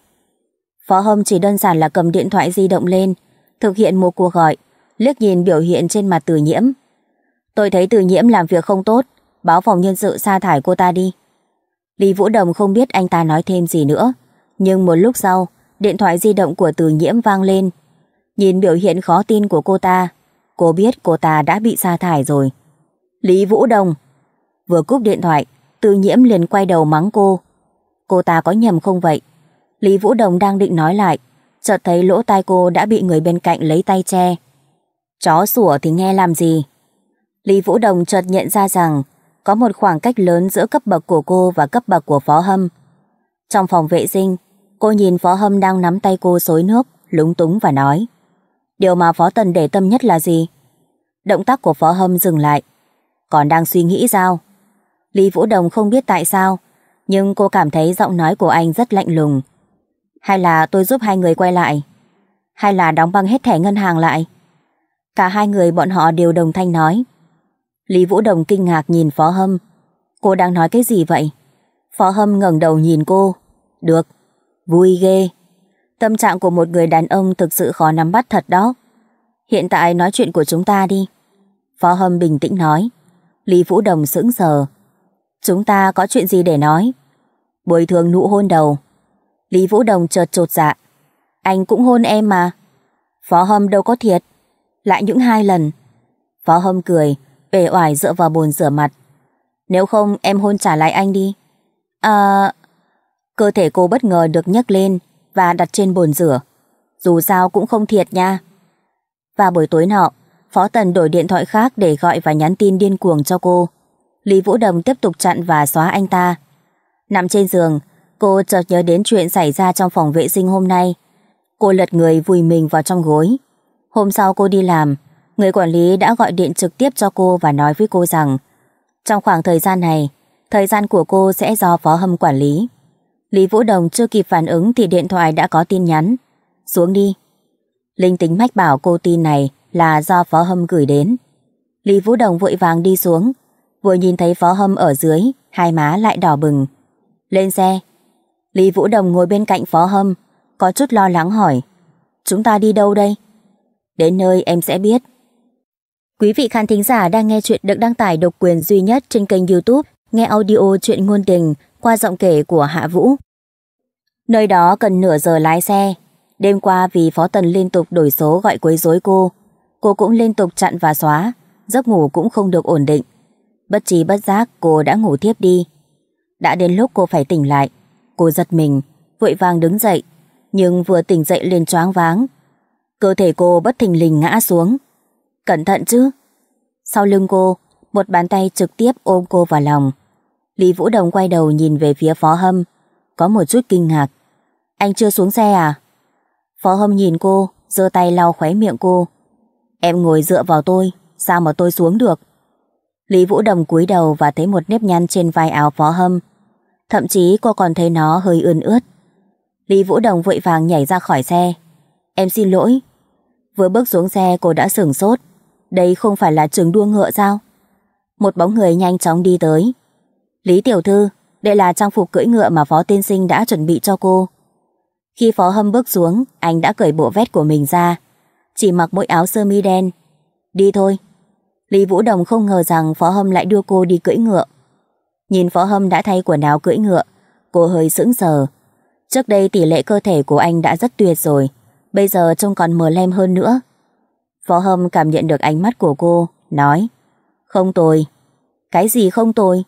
Phó Hâm chỉ đơn giản là cầm điện thoại di động lên, thực hiện một cuộc gọi, liếc nhìn biểu hiện trên mặt Từ Nhiễm. Tôi thấy Từ Nhiễm làm việc không tốt, báo phòng nhân sự sa thải cô ta đi. Lý Vũ Đồng không biết anh ta nói thêm gì nữa, nhưng một lúc sau, điện thoại di động của Từ Nhiễm vang lên. Nhìn biểu hiện khó tin của cô ta, cô biết cô ta đã bị sa thải rồi. Lý Vũ Đồng Vừa cúp điện thoại, Từ Nhiễm liền quay đầu mắng cô. Cô ta có nhầm không vậy? Lý Vũ Đồng đang định nói lại, chợt thấy lỗ tai cô đã bị người bên cạnh lấy tay che. Chó sủa thì nghe làm gì? Lý Vũ Đồng chợt nhận ra rằng có một khoảng cách lớn giữa cấp bậc của cô và cấp bậc của Phó Hâm. Trong phòng vệ sinh, cô nhìn Phó Hâm đang nắm tay cô xối nước, lúng túng và nói. Điều mà Phó Tần để tâm nhất là gì? Động tác của Phó Hâm dừng lại. Còn đang suy nghĩ sao? Lý Vũ Đồng không biết tại sao, nhưng cô cảm thấy giọng nói của anh rất lạnh lùng, hay là tôi giúp hai người quay lại? Hay là đóng băng hết thẻ ngân hàng lại? Cả hai người bọn họ đều đồng thanh nói. Lý Vũ Đồng kinh ngạc nhìn Phó Hâm. Cô đang nói cái gì vậy? Phó Hâm ngẩng đầu nhìn cô. Được, vui ghê. Tâm trạng của một người đàn ông thực sự khó nắm bắt thật đó. Hiện tại nói chuyện của chúng ta đi. Phó Hâm bình tĩnh nói. Lý Vũ Đồng sững sờ. Chúng ta có chuyện gì để nói? Bồi thường nụ hôn đầu. Lý Vũ Đồng chợt trột dạ. Anh cũng hôn em mà. Phó Hâm đâu có thiệt. Lại những hai lần. Phó Hâm cười, bể oải dựa vào bồn rửa mặt. Nếu không em hôn trả lại anh đi. À... Cơ thể cô bất ngờ được nhấc lên và đặt trên bồn rửa. Dù sao cũng không thiệt nha. Và buổi tối nọ, Phó Tần đổi điện thoại khác để gọi và nhắn tin điên cuồng cho cô. Lý Vũ Đồng tiếp tục chặn và xóa anh ta. Nằm trên giường, Cô chợt nhớ đến chuyện xảy ra trong phòng vệ sinh hôm nay. Cô lật người vùi mình vào trong gối. Hôm sau cô đi làm, người quản lý đã gọi điện trực tiếp cho cô và nói với cô rằng trong khoảng thời gian này, thời gian của cô sẽ do Phó Hâm quản lý. Lý Vũ Đồng chưa kịp phản ứng thì điện thoại đã có tin nhắn. Xuống đi. Linh tính mách bảo cô tin này là do Phó Hâm gửi đến. Lý Vũ Đồng vội vàng đi xuống, vừa nhìn thấy Phó Hâm ở dưới, hai má lại đỏ bừng. Lên xe, Lý Vũ Đồng ngồi bên cạnh Phó Hâm, có chút lo lắng hỏi. Chúng ta đi đâu đây? Đến nơi em sẽ biết. Quý vị khán thính giả đang nghe chuyện được đăng tải độc quyền duy nhất trên kênh youtube Nghe audio chuyện ngôn tình qua giọng kể của Hạ Vũ. Nơi đó cần nửa giờ lái xe. Đêm qua vì Phó Tần liên tục đổi số gọi quấy rối cô, cô cũng liên tục chặn và xóa, giấc ngủ cũng không được ổn định. Bất trí bất giác cô đã ngủ thiếp đi. Đã đến lúc cô phải tỉnh lại, Cô giật mình, vội vàng đứng dậy, nhưng vừa tỉnh dậy liền choáng váng. Cơ thể cô bất thình lình ngã xuống. Cẩn thận chứ. Sau lưng cô, một bàn tay trực tiếp ôm cô vào lòng. Lý Vũ Đồng quay đầu nhìn về phía Phó Hâm, có một chút kinh ngạc. Anh chưa xuống xe à? Phó Hâm nhìn cô, giơ tay lau khóe miệng cô. Em ngồi dựa vào tôi, sao mà tôi xuống được? Lý Vũ Đồng cúi đầu và thấy một nếp nhăn trên vai áo Phó Hâm thậm chí cô còn thấy nó hơi ươn ướt. Lý Vũ Đồng vội vàng nhảy ra khỏi xe. Em xin lỗi. Vừa bước xuống xe cô đã sửng sốt. Đây không phải là trường đua ngựa sao? Một bóng người nhanh chóng đi tới. Lý Tiểu Thư, đây là trang phục cưỡi ngựa mà Phó Tiên Sinh đã chuẩn bị cho cô. Khi Phó Hâm bước xuống, anh đã cởi bộ vest của mình ra. Chỉ mặc mỗi áo sơ mi đen. Đi thôi. Lý Vũ Đồng không ngờ rằng Phó Hâm lại đưa cô đi cưỡi ngựa. Nhìn phó Hâm đã thay quần áo cưỡi ngựa, cô hơi sững sờ. Trước đây tỷ lệ cơ thể của anh đã rất tuyệt rồi, bây giờ trông còn mờ lem hơn nữa. phó Hâm cảm nhận được ánh mắt của cô, nói Không tồi. Cái gì không tồi?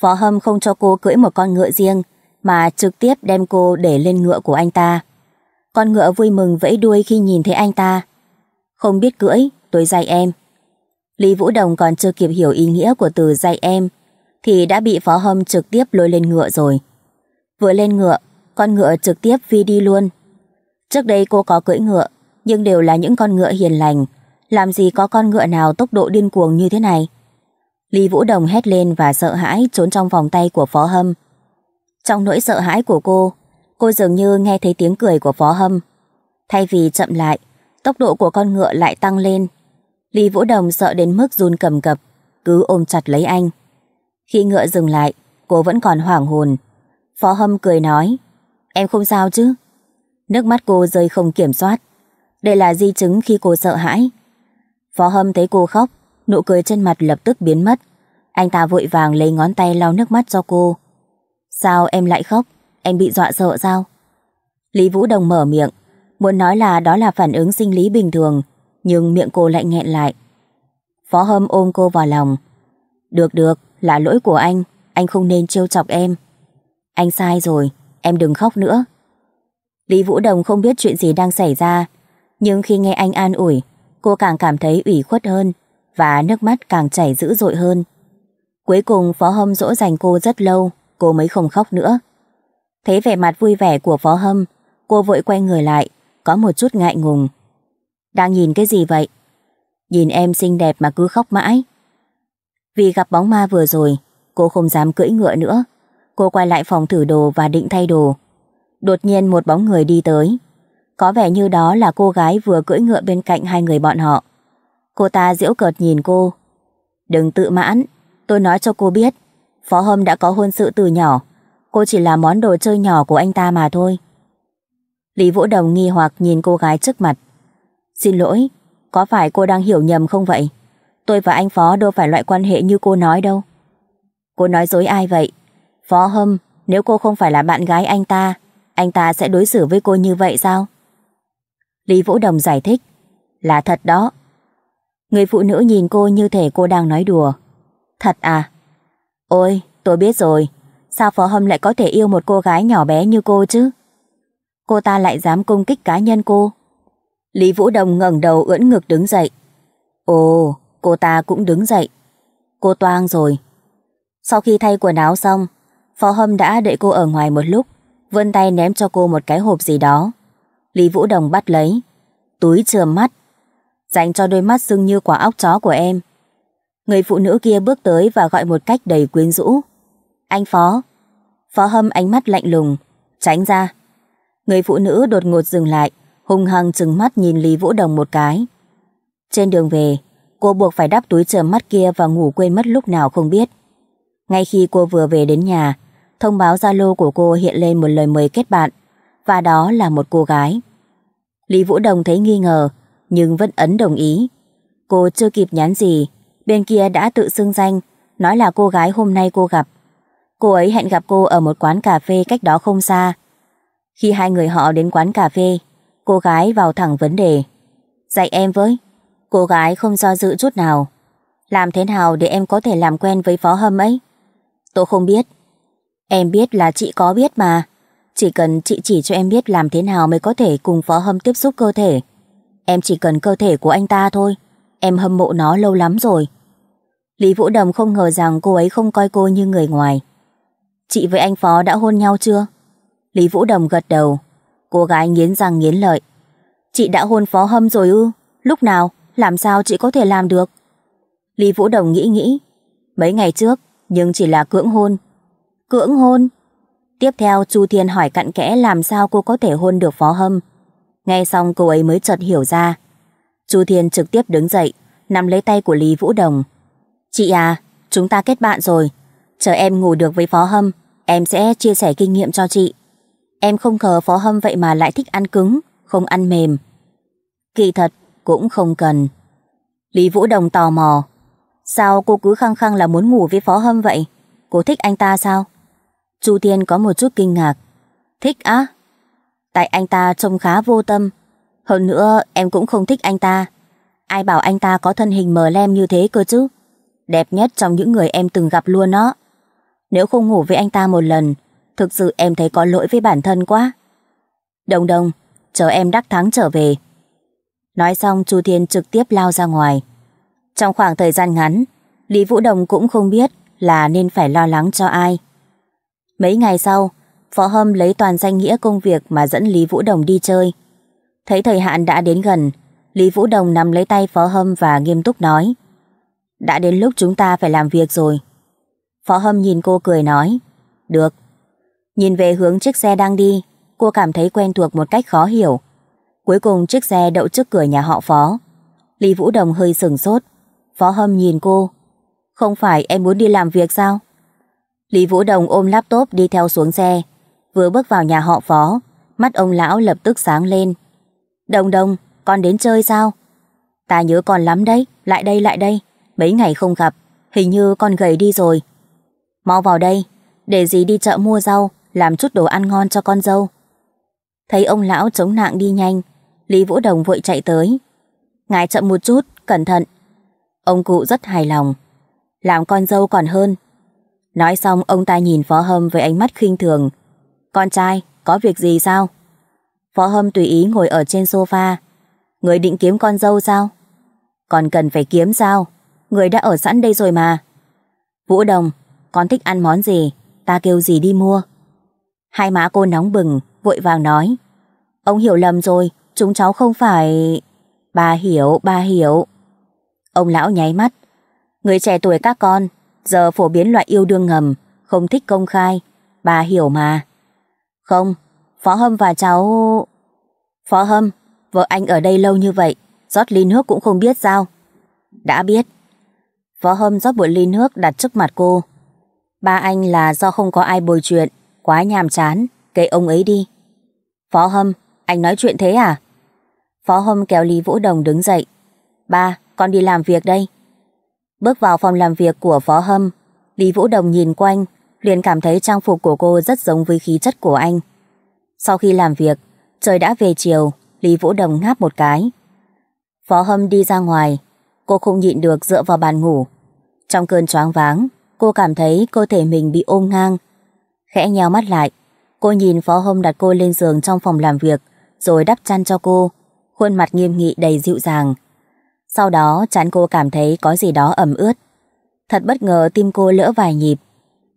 phó Hâm không cho cô cưỡi một con ngựa riêng, mà trực tiếp đem cô để lên ngựa của anh ta. Con ngựa vui mừng vẫy đuôi khi nhìn thấy anh ta. Không biết cưỡi, tôi dạy em. Lý Vũ Đồng còn chưa kịp hiểu ý nghĩa của từ dạy em, thì đã bị Phó Hâm trực tiếp lôi lên ngựa rồi. Vừa lên ngựa, con ngựa trực tiếp phi đi luôn. Trước đây cô có cưỡi ngựa, nhưng đều là những con ngựa hiền lành. Làm gì có con ngựa nào tốc độ điên cuồng như thế này? Lý Vũ Đồng hét lên và sợ hãi trốn trong vòng tay của Phó Hâm. Trong nỗi sợ hãi của cô, cô dường như nghe thấy tiếng cười của Phó Hâm. Thay vì chậm lại, tốc độ của con ngựa lại tăng lên. Lý Vũ Đồng sợ đến mức run cầm cập, cứ ôm chặt lấy anh. Khi ngựa dừng lại, cô vẫn còn hoảng hồn. Phó Hâm cười nói, em không sao chứ? Nước mắt cô rơi không kiểm soát. Đây là di chứng khi cô sợ hãi. Phó Hâm thấy cô khóc, nụ cười trên mặt lập tức biến mất. Anh ta vội vàng lấy ngón tay lau nước mắt cho cô. Sao em lại khóc? Em bị dọa sợ sao? Lý Vũ Đồng mở miệng, muốn nói là đó là phản ứng sinh lý bình thường, nhưng miệng cô lại nghẹn lại. Phó Hâm ôm cô vào lòng. Được được, là lỗi của anh Anh không nên trêu chọc em Anh sai rồi Em đừng khóc nữa Lý Vũ Đồng không biết chuyện gì đang xảy ra Nhưng khi nghe anh an ủi Cô càng cảm thấy ủy khuất hơn Và nước mắt càng chảy dữ dội hơn Cuối cùng Phó Hâm dỗ dành cô rất lâu Cô mới không khóc nữa Thấy vẻ mặt vui vẻ của Phó Hâm Cô vội quay người lại Có một chút ngại ngùng Đang nhìn cái gì vậy? Nhìn em xinh đẹp mà cứ khóc mãi vì gặp bóng ma vừa rồi, cô không dám cưỡi ngựa nữa. Cô quay lại phòng thử đồ và định thay đồ. Đột nhiên một bóng người đi tới. Có vẻ như đó là cô gái vừa cưỡi ngựa bên cạnh hai người bọn họ. Cô ta giễu cợt nhìn cô. Đừng tự mãn, tôi nói cho cô biết. Phó Hâm đã có hôn sự từ nhỏ. Cô chỉ là món đồ chơi nhỏ của anh ta mà thôi. Lý Vũ Đồng nghi hoặc nhìn cô gái trước mặt. Xin lỗi, có phải cô đang hiểu nhầm không vậy? Tôi và anh Phó đâu phải loại quan hệ như cô nói đâu. Cô nói dối ai vậy? Phó Hâm, nếu cô không phải là bạn gái anh ta, anh ta sẽ đối xử với cô như vậy sao? Lý Vũ Đồng giải thích. Là thật đó. Người phụ nữ nhìn cô như thể cô đang nói đùa. Thật à? Ôi, tôi biết rồi. Sao Phó Hâm lại có thể yêu một cô gái nhỏ bé như cô chứ? Cô ta lại dám công kích cá nhân cô. Lý Vũ Đồng ngẩng đầu ưỡn ngực đứng dậy. Ồ, cô ta cũng đứng dậy. Cô toang rồi. Sau khi thay quần áo xong, Phó Hâm đã đợi cô ở ngoài một lúc, vươn tay ném cho cô một cái hộp gì đó. Lý Vũ Đồng bắt lấy, túi chừa mắt, dành cho đôi mắt sưng như quả óc chó của em. Người phụ nữ kia bước tới và gọi một cách đầy quyến rũ. Anh Phó. Phó Hâm ánh mắt lạnh lùng, tránh ra. Người phụ nữ đột ngột dừng lại, hung hăng trừng mắt nhìn Lý Vũ Đồng một cái. Trên đường về, Cô buộc phải đắp túi chườm mắt kia và ngủ quên mất lúc nào không biết. Ngay khi cô vừa về đến nhà, thông báo Zalo của cô hiện lên một lời mời kết bạn, và đó là một cô gái. Lý Vũ Đồng thấy nghi ngờ, nhưng vẫn ấn đồng ý. Cô chưa kịp nhắn gì, bên kia đã tự xưng danh, nói là cô gái hôm nay cô gặp. Cô ấy hẹn gặp cô ở một quán cà phê cách đó không xa. Khi hai người họ đến quán cà phê, cô gái vào thẳng vấn đề. Dạy em với, Cô gái không do dự chút nào. Làm thế nào để em có thể làm quen với Phó Hâm ấy? Tôi không biết. Em biết là chị có biết mà. Chỉ cần chị chỉ cho em biết làm thế nào mới có thể cùng Phó Hâm tiếp xúc cơ thể. Em chỉ cần cơ thể của anh ta thôi. Em hâm mộ nó lâu lắm rồi. Lý Vũ Đồng không ngờ rằng cô ấy không coi cô như người ngoài. Chị với anh Phó đã hôn nhau chưa? Lý Vũ Đồng gật đầu. Cô gái nghiến răng nghiến lợi. Chị đã hôn Phó Hâm rồi ư? Lúc nào? làm sao chị có thể làm được? Lý Vũ Đồng nghĩ nghĩ, mấy ngày trước, nhưng chỉ là cưỡng hôn. Cưỡng hôn? Tiếp theo Chu Thiên hỏi cặn kẽ làm sao cô có thể hôn được Phó Hâm. Nghe xong cô ấy mới chợt hiểu ra. Chu Thiên trực tiếp đứng dậy, nắm lấy tay của Lý Vũ Đồng. Chị à, chúng ta kết bạn rồi. Chờ em ngủ được với Phó Hâm, em sẽ chia sẻ kinh nghiệm cho chị. Em không ngờ Phó Hâm vậy mà lại thích ăn cứng, không ăn mềm. Kỳ thật, cũng không cần. Lý Vũ Đồng tò mò. Sao cô cứ khăng khăng là muốn ngủ với Phó Hâm vậy? Cô thích anh ta sao? Chu thiên có một chút kinh ngạc. Thích á? Tại anh ta trông khá vô tâm. Hơn nữa em cũng không thích anh ta. Ai bảo anh ta có thân hình mờ lem như thế cơ chứ? Đẹp nhất trong những người em từng gặp luôn đó. Nếu không ngủ với anh ta một lần, thực sự em thấy có lỗi với bản thân quá. Đồng đồng, chờ em đắc thắng trở về, Nói xong Chu Thiên trực tiếp lao ra ngoài. Trong khoảng thời gian ngắn, Lý Vũ Đồng cũng không biết là nên phải lo lắng cho ai. Mấy ngày sau, Phó Hâm lấy toàn danh nghĩa công việc mà dẫn Lý Vũ Đồng đi chơi. Thấy thời hạn đã đến gần, Lý Vũ Đồng nắm lấy tay Phó Hâm và nghiêm túc nói. Đã đến lúc chúng ta phải làm việc rồi. Phó Hâm nhìn cô cười nói. Được. Nhìn về hướng chiếc xe đang đi, cô cảm thấy quen thuộc một cách khó hiểu. Cuối cùng chiếc xe đậu trước cửa nhà họ Phó. Lý Vũ Đồng hơi sừng sốt. Phó Hâm nhìn cô. Không phải em muốn đi làm việc sao? Lý Vũ Đồng ôm laptop đi theo xuống xe. Vừa bước vào nhà họ Phó, mắt ông lão lập tức sáng lên. Đồng đồng, con đến chơi sao? Ta nhớ con lắm đấy, lại đây lại đây. Mấy ngày không gặp, hình như con gầy đi rồi. Mau vào đây, để dì đi chợ mua rau, làm chút đồ ăn ngon cho con dâu. Thấy ông lão chống nạng đi nhanh, Lý Vũ Đồng vội chạy tới. Ngài chậm một chút, cẩn thận. Ông cụ rất hài lòng. Làm con dâu còn hơn. Nói xong ông ta nhìn Phó Hâm với ánh mắt khinh thường. Con trai, có việc gì sao? Phó Hâm tùy ý ngồi ở trên sofa. Người định kiếm con dâu sao? Còn cần phải kiếm sao? Người đã ở sẵn đây rồi mà. Vũ Đồng, con thích ăn món gì? Ta kêu gì đi mua? Hai má cô nóng bừng, vội vàng nói. Ông hiểu lầm rồi, chúng cháu không phải... Bà hiểu, bà hiểu. Ông lão nháy mắt. Người trẻ tuổi các con, giờ phổ biến loại yêu đương ngầm, không thích công khai. Bà hiểu mà. Không, Phó Hâm và cháu... Phó Hâm, vợ anh ở đây lâu như vậy, rót ly nước cũng không biết sao. Đã biết. Phó Hâm rót một ly nước đặt trước mặt cô. Ba anh là do không có ai bồi chuyện, quá nhàm chán, kệ ông ấy đi. Phó Hâm, anh nói chuyện thế à? Phó Hâm kéo Lý Vũ Đồng đứng dậy. Ba, con đi làm việc đây. Bước vào phòng làm việc của Phó Hâm, Lý Vũ Đồng nhìn quanh, liền cảm thấy trang phục của cô rất giống với khí chất của anh. Sau khi làm việc, trời đã về chiều, Lý Vũ Đồng ngáp một cái. Phó Hâm đi ra ngoài, cô không nhịn được dựa vào bàn ngủ. Trong cơn choáng váng, cô cảm thấy cơ thể mình bị ôm ngang. Khẽ nheo mắt lại, cô nhìn Phó Hâm đặt cô lên giường trong phòng làm việc, rồi đắp chăn cho cô, khuôn mặt nghiêm nghị đầy dịu dàng. Sau đó chán cô cảm thấy có gì đó ẩm ướt. Thật bất ngờ tim cô lỡ vài nhịp.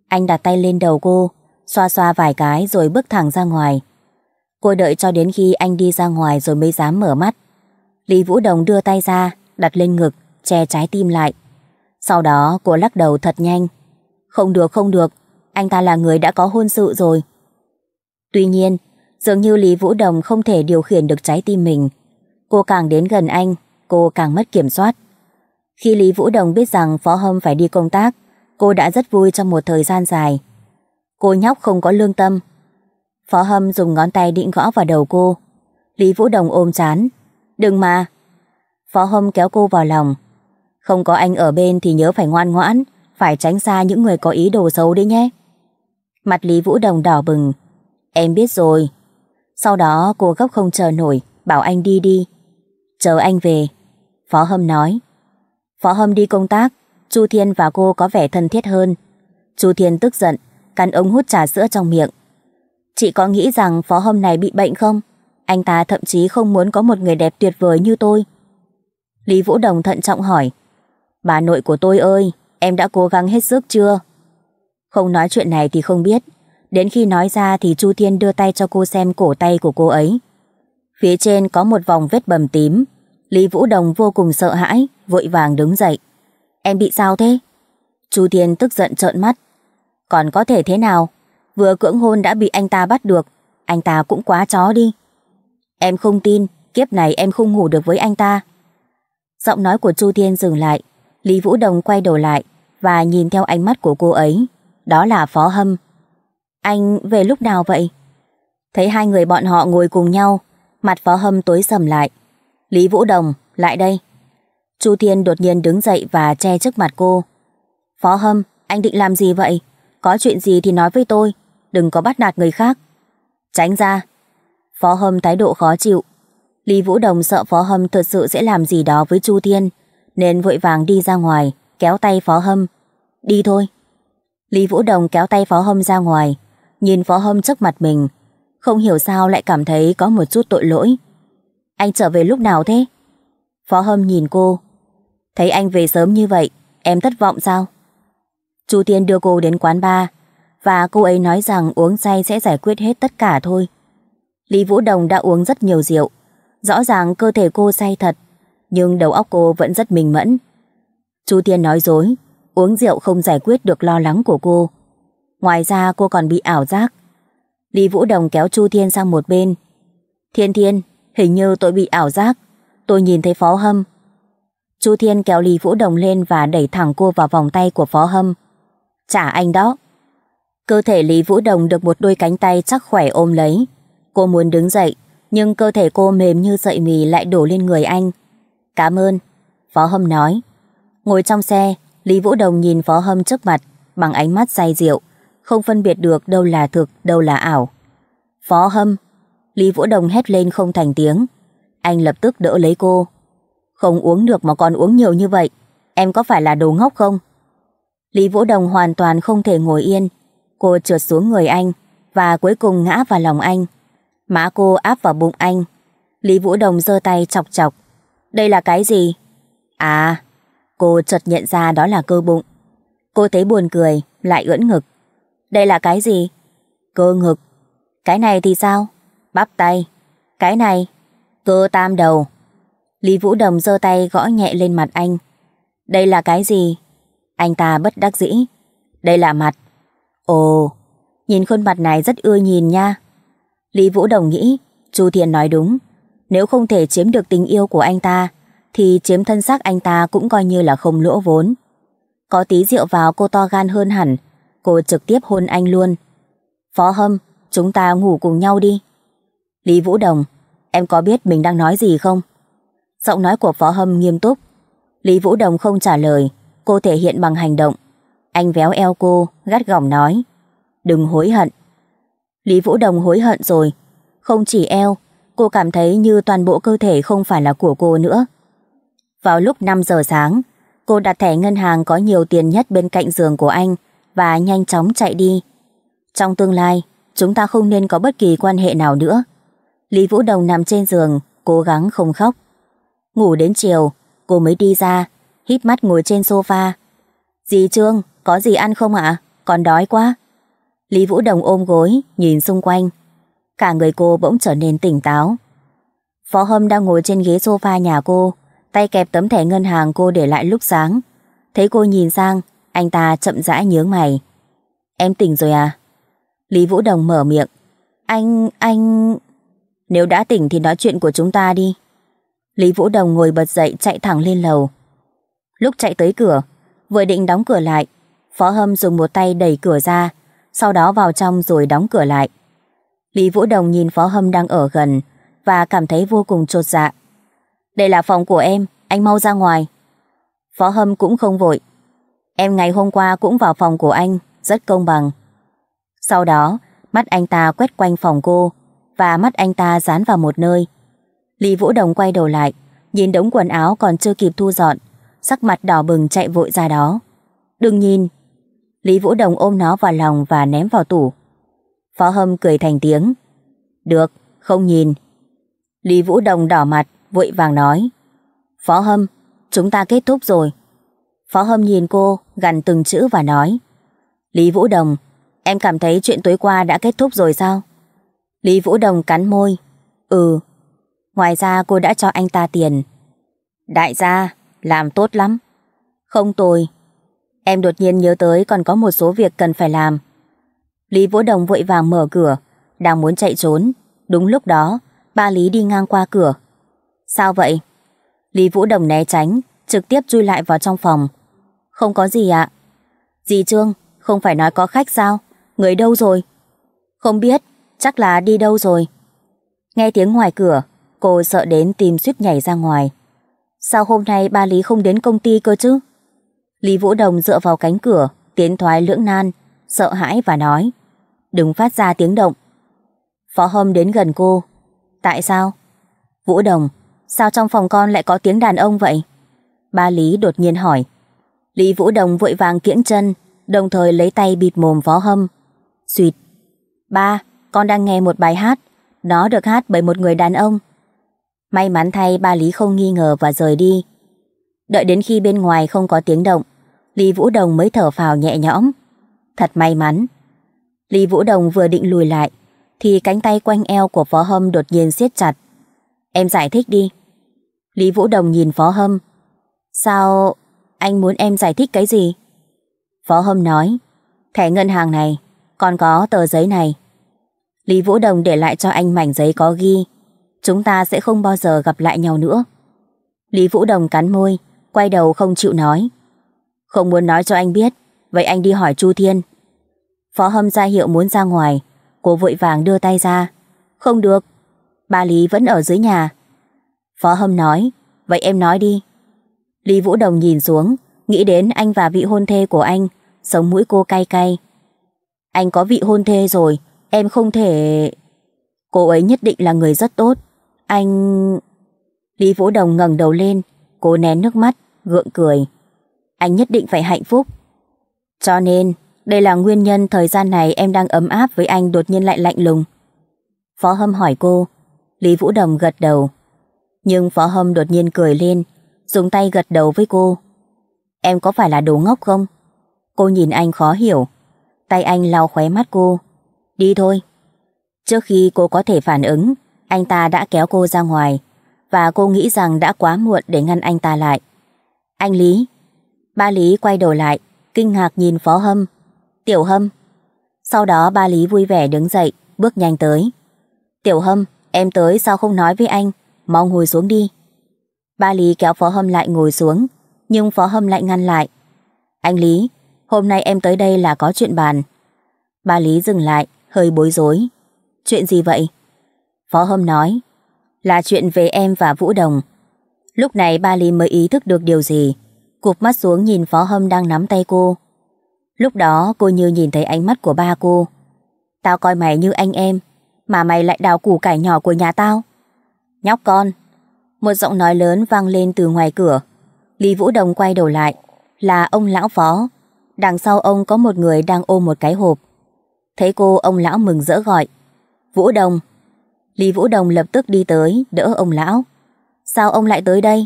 Anh đặt tay lên đầu cô, xoa xoa vài cái rồi bước thẳng ra ngoài. Cô đợi cho đến khi anh đi ra ngoài rồi mới dám mở mắt. Lý Vũ Đồng đưa tay ra, đặt lên ngực, che trái tim lại. Sau đó cô lắc đầu thật nhanh. Không được, không được, anh ta là người đã có hôn sự rồi. Tuy nhiên, dường như Lý Vũ Đồng không thể điều khiển được trái tim mình. Cô càng đến gần anh, cô càng mất kiểm soát. Khi Lý Vũ Đồng biết rằng Phó Hâm phải đi công tác, cô đã rất vui trong một thời gian dài. Cô nhóc không có lương tâm. Phó Hâm dùng ngón tay định gõ vào đầu cô. Lý Vũ Đồng ôm chán. Đừng mà. Phó Hâm kéo cô vào lòng. Không có anh ở bên thì nhớ phải ngoan ngoãn, phải tránh xa những người có ý đồ xấu đấy nhé. Mặt Lý Vũ Đồng đỏ bừng. Em biết rồi. Sau đó cô gấp không chờ nổi, bảo anh đi đi chờ anh về. Phó Hâm nói. Phó Hâm đi công tác, Chu Thiên và cô có vẻ thân thiết hơn. Chu Thiên tức giận, cắn ống hút trà sữa trong miệng. Chị có nghĩ rằng Phó Hâm này bị bệnh không? Anh ta thậm chí không muốn có một người đẹp tuyệt vời như tôi. Lý Vũ Đồng thận trọng hỏi. Bà nội của tôi ơi, em đã cố gắng hết sức chưa? Không nói chuyện này thì không biết. Đến khi nói ra thì Chu Thiên đưa tay cho cô xem cổ tay của cô ấy. Phía trên có một vòng vết bầm tím. Lý Vũ Đồng vô cùng sợ hãi, vội vàng đứng dậy. Em bị sao thế? Chu Thiên tức giận trợn mắt. Còn có thể thế nào? Vừa cưỡng hôn đã bị anh ta bắt được. Anh ta cũng quá chó đi. Em không tin, kiếp này em không ngủ được với anh ta. Giọng nói của Chu Thiên dừng lại. Lý Vũ Đồng quay đầu lại và nhìn theo ánh mắt của cô ấy. Đó là Phó Hâm. Anh về lúc nào vậy? Thấy hai người bọn họ ngồi cùng nhau, Mặt phó hâm tối sầm lại. Lý Vũ Đồng, lại đây. Chu Thiên đột nhiên đứng dậy và che trước mặt cô. Phó hâm, anh định làm gì vậy? Có chuyện gì thì nói với tôi, đừng có bắt nạt người khác. Tránh ra. Phó hâm thái độ khó chịu. Lý Vũ Đồng sợ phó hâm thật sự sẽ làm gì đó với Chu Thiên, nên vội vàng đi ra ngoài, kéo tay phó hâm. Đi thôi. Lý Vũ Đồng kéo tay phó hâm ra ngoài, nhìn phó hâm trước mặt mình, không hiểu sao lại cảm thấy có một chút tội lỗi. Anh trở về lúc nào thế? Phó Hâm nhìn cô. Thấy anh về sớm như vậy, em thất vọng sao? Chu Tiên đưa cô đến quán bar và cô ấy nói rằng uống say sẽ giải quyết hết tất cả thôi. Lý Vũ Đồng đã uống rất nhiều rượu. Rõ ràng cơ thể cô say thật, nhưng đầu óc cô vẫn rất minh mẫn. Chu Tiên nói dối, uống rượu không giải quyết được lo lắng của cô. Ngoài ra cô còn bị ảo giác, Lý Vũ Đồng kéo Chu Thiên sang một bên. Thiên Thiên, hình như tôi bị ảo giác. Tôi nhìn thấy Phó Hâm. Chu Thiên kéo Lý Vũ Đồng lên và đẩy thẳng cô vào vòng tay của Phó Hâm. Chả anh đó. Cơ thể Lý Vũ Đồng được một đôi cánh tay chắc khỏe ôm lấy. Cô muốn đứng dậy, nhưng cơ thể cô mềm như sợi mì lại đổ lên người anh. Cảm ơn, Phó Hâm nói. Ngồi trong xe, Lý Vũ Đồng nhìn Phó Hâm trước mặt bằng ánh mắt say rượu không phân biệt được đâu là thực, đâu là ảo. Phó hâm, Lý Vũ Đồng hét lên không thành tiếng. Anh lập tức đỡ lấy cô. Không uống được mà còn uống nhiều như vậy, em có phải là đồ ngốc không? Lý Vũ Đồng hoàn toàn không thể ngồi yên. Cô trượt xuống người anh và cuối cùng ngã vào lòng anh. Má cô áp vào bụng anh. Lý Vũ Đồng giơ tay chọc chọc. Đây là cái gì? À, cô chợt nhận ra đó là cơ bụng. Cô thấy buồn cười, lại ưỡn ngực. Đây là cái gì? Cơ ngực. Cái này thì sao? Bắp tay. Cái này? Cơ tam đầu. Lý Vũ Đồng giơ tay gõ nhẹ lên mặt anh. Đây là cái gì? Anh ta bất đắc dĩ. Đây là mặt. Ồ, nhìn khuôn mặt này rất ưa nhìn nha. Lý Vũ Đồng nghĩ, Chu Thiện nói đúng. Nếu không thể chiếm được tình yêu của anh ta, thì chiếm thân xác anh ta cũng coi như là không lỗ vốn. Có tí rượu vào cô to gan hơn hẳn, cô trực tiếp hôn anh luôn. Phó Hâm, chúng ta ngủ cùng nhau đi. Lý Vũ Đồng, em có biết mình đang nói gì không? Giọng nói của Phó Hâm nghiêm túc. Lý Vũ Đồng không trả lời, cô thể hiện bằng hành động. Anh véo eo cô, gắt gỏng nói. Đừng hối hận. Lý Vũ Đồng hối hận rồi. Không chỉ eo, cô cảm thấy như toàn bộ cơ thể không phải là của cô nữa. Vào lúc 5 giờ sáng, cô đặt thẻ ngân hàng có nhiều tiền nhất bên cạnh giường của anh, và nhanh chóng chạy đi. Trong tương lai, chúng ta không nên có bất kỳ quan hệ nào nữa. Lý Vũ Đồng nằm trên giường, cố gắng không khóc. Ngủ đến chiều, cô mới đi ra, hít mắt ngồi trên sofa. Dì Trương, có gì ăn không ạ? Còn đói quá. Lý Vũ Đồng ôm gối, nhìn xung quanh. Cả người cô bỗng trở nên tỉnh táo. Phó Hâm đang ngồi trên ghế sofa nhà cô, tay kẹp tấm thẻ ngân hàng cô để lại lúc sáng. Thấy cô nhìn sang, anh ta chậm rãi nhướng mày. Em tỉnh rồi à? Lý Vũ Đồng mở miệng. Anh, anh... Nếu đã tỉnh thì nói chuyện của chúng ta đi. Lý Vũ Đồng ngồi bật dậy chạy thẳng lên lầu. Lúc chạy tới cửa, vừa định đóng cửa lại, Phó Hâm dùng một tay đẩy cửa ra, sau đó vào trong rồi đóng cửa lại. Lý Vũ Đồng nhìn Phó Hâm đang ở gần và cảm thấy vô cùng trột dạ. Đây là phòng của em, anh mau ra ngoài. Phó Hâm cũng không vội, Em ngày hôm qua cũng vào phòng của anh, rất công bằng. Sau đó, mắt anh ta quét quanh phòng cô và mắt anh ta dán vào một nơi. Lý Vũ Đồng quay đầu lại, nhìn đống quần áo còn chưa kịp thu dọn, sắc mặt đỏ bừng chạy vội ra đó. Đừng nhìn. Lý Vũ Đồng ôm nó vào lòng và ném vào tủ. Phó Hâm cười thành tiếng. Được, không nhìn. Lý Vũ Đồng đỏ mặt, vội vàng nói. Phó Hâm, chúng ta kết thúc rồi. Phó Hâm nhìn cô, gằn từng chữ và nói. Lý Vũ Đồng, em cảm thấy chuyện tối qua đã kết thúc rồi sao? Lý Vũ Đồng cắn môi. Ừ. Ngoài ra cô đã cho anh ta tiền. Đại gia, làm tốt lắm. Không tồi. Em đột nhiên nhớ tới còn có một số việc cần phải làm. Lý Vũ Đồng vội vàng mở cửa, đang muốn chạy trốn. Đúng lúc đó, ba Lý đi ngang qua cửa. Sao vậy? Lý Vũ Đồng né tránh, trực tiếp chui lại vào trong phòng. Không có gì ạ. À? Dì Trương, không phải nói có khách sao? Người đâu rồi? Không biết, chắc là đi đâu rồi. Nghe tiếng ngoài cửa, cô sợ đến tìm suýt nhảy ra ngoài. Sao hôm nay ba Lý không đến công ty cơ chứ? Lý Vũ Đồng dựa vào cánh cửa, tiến thoái lưỡng nan, sợ hãi và nói. Đừng phát ra tiếng động. Phó Hâm đến gần cô. Tại sao? Vũ Đồng, sao trong phòng con lại có tiếng đàn ông vậy? Ba Lý đột nhiên hỏi. Lý Vũ Đồng vội vàng kiễng chân, đồng thời lấy tay bịt mồm phó hâm. Xuyệt. Ba, con đang nghe một bài hát. Nó được hát bởi một người đàn ông. May mắn thay ba Lý không nghi ngờ và rời đi. Đợi đến khi bên ngoài không có tiếng động, Lý Vũ Đồng mới thở phào nhẹ nhõm. Thật may mắn. Lý Vũ Đồng vừa định lùi lại, thì cánh tay quanh eo của Phó Hâm đột nhiên siết chặt. Em giải thích đi. Lý Vũ Đồng nhìn Phó Hâm. Sao anh muốn em giải thích cái gì? Phó Hâm nói, thẻ ngân hàng này, còn có tờ giấy này. Lý Vũ Đồng để lại cho anh mảnh giấy có ghi, chúng ta sẽ không bao giờ gặp lại nhau nữa. Lý Vũ Đồng cắn môi, quay đầu không chịu nói. Không muốn nói cho anh biết, vậy anh đi hỏi Chu Thiên. Phó Hâm ra hiệu muốn ra ngoài, cô vội vàng đưa tay ra. Không được, bà Lý vẫn ở dưới nhà. Phó Hâm nói, vậy em nói đi. Lý Vũ Đồng nhìn xuống, nghĩ đến anh và vị hôn thê của anh, sống mũi cô cay cay. Anh có vị hôn thê rồi, em không thể... Cô ấy nhất định là người rất tốt. Anh... Lý Vũ Đồng ngẩng đầu lên, cô nén nước mắt, gượng cười. Anh nhất định phải hạnh phúc. Cho nên, đây là nguyên nhân thời gian này em đang ấm áp với anh đột nhiên lại lạnh lùng. Phó Hâm hỏi cô. Lý Vũ Đồng gật đầu. Nhưng Phó Hâm đột nhiên cười lên, dùng tay gật đầu với cô. Em có phải là đồ ngốc không? Cô nhìn anh khó hiểu. Tay anh lau khóe mắt cô. Đi thôi. Trước khi cô có thể phản ứng, anh ta đã kéo cô ra ngoài và cô nghĩ rằng đã quá muộn để ngăn anh ta lại. Anh Lý. Ba Lý quay đầu lại, kinh ngạc nhìn Phó Hâm. Tiểu Hâm. Sau đó ba Lý vui vẻ đứng dậy, bước nhanh tới. Tiểu Hâm, em tới sao không nói với anh, mau ngồi xuống đi. Ba Lý kéo Phó Hâm lại ngồi xuống, nhưng Phó Hâm lại ngăn lại. Anh Lý, hôm nay em tới đây là có chuyện bàn. Ba Lý dừng lại, hơi bối rối. Chuyện gì vậy? Phó Hâm nói, là chuyện về em và Vũ Đồng. Lúc này ba Lý mới ý thức được điều gì, cụp mắt xuống nhìn Phó Hâm đang nắm tay cô. Lúc đó cô như nhìn thấy ánh mắt của ba cô. Tao coi mày như anh em, mà mày lại đào củ cải nhỏ của nhà tao. Nhóc con, một giọng nói lớn vang lên từ ngoài cửa. Lý Vũ Đồng quay đầu lại, là ông lão phó. Đằng sau ông có một người đang ôm một cái hộp. Thấy cô, ông lão mừng rỡ gọi. Vũ Đồng. Lý Vũ Đồng lập tức đi tới, đỡ ông lão. Sao ông lại tới đây?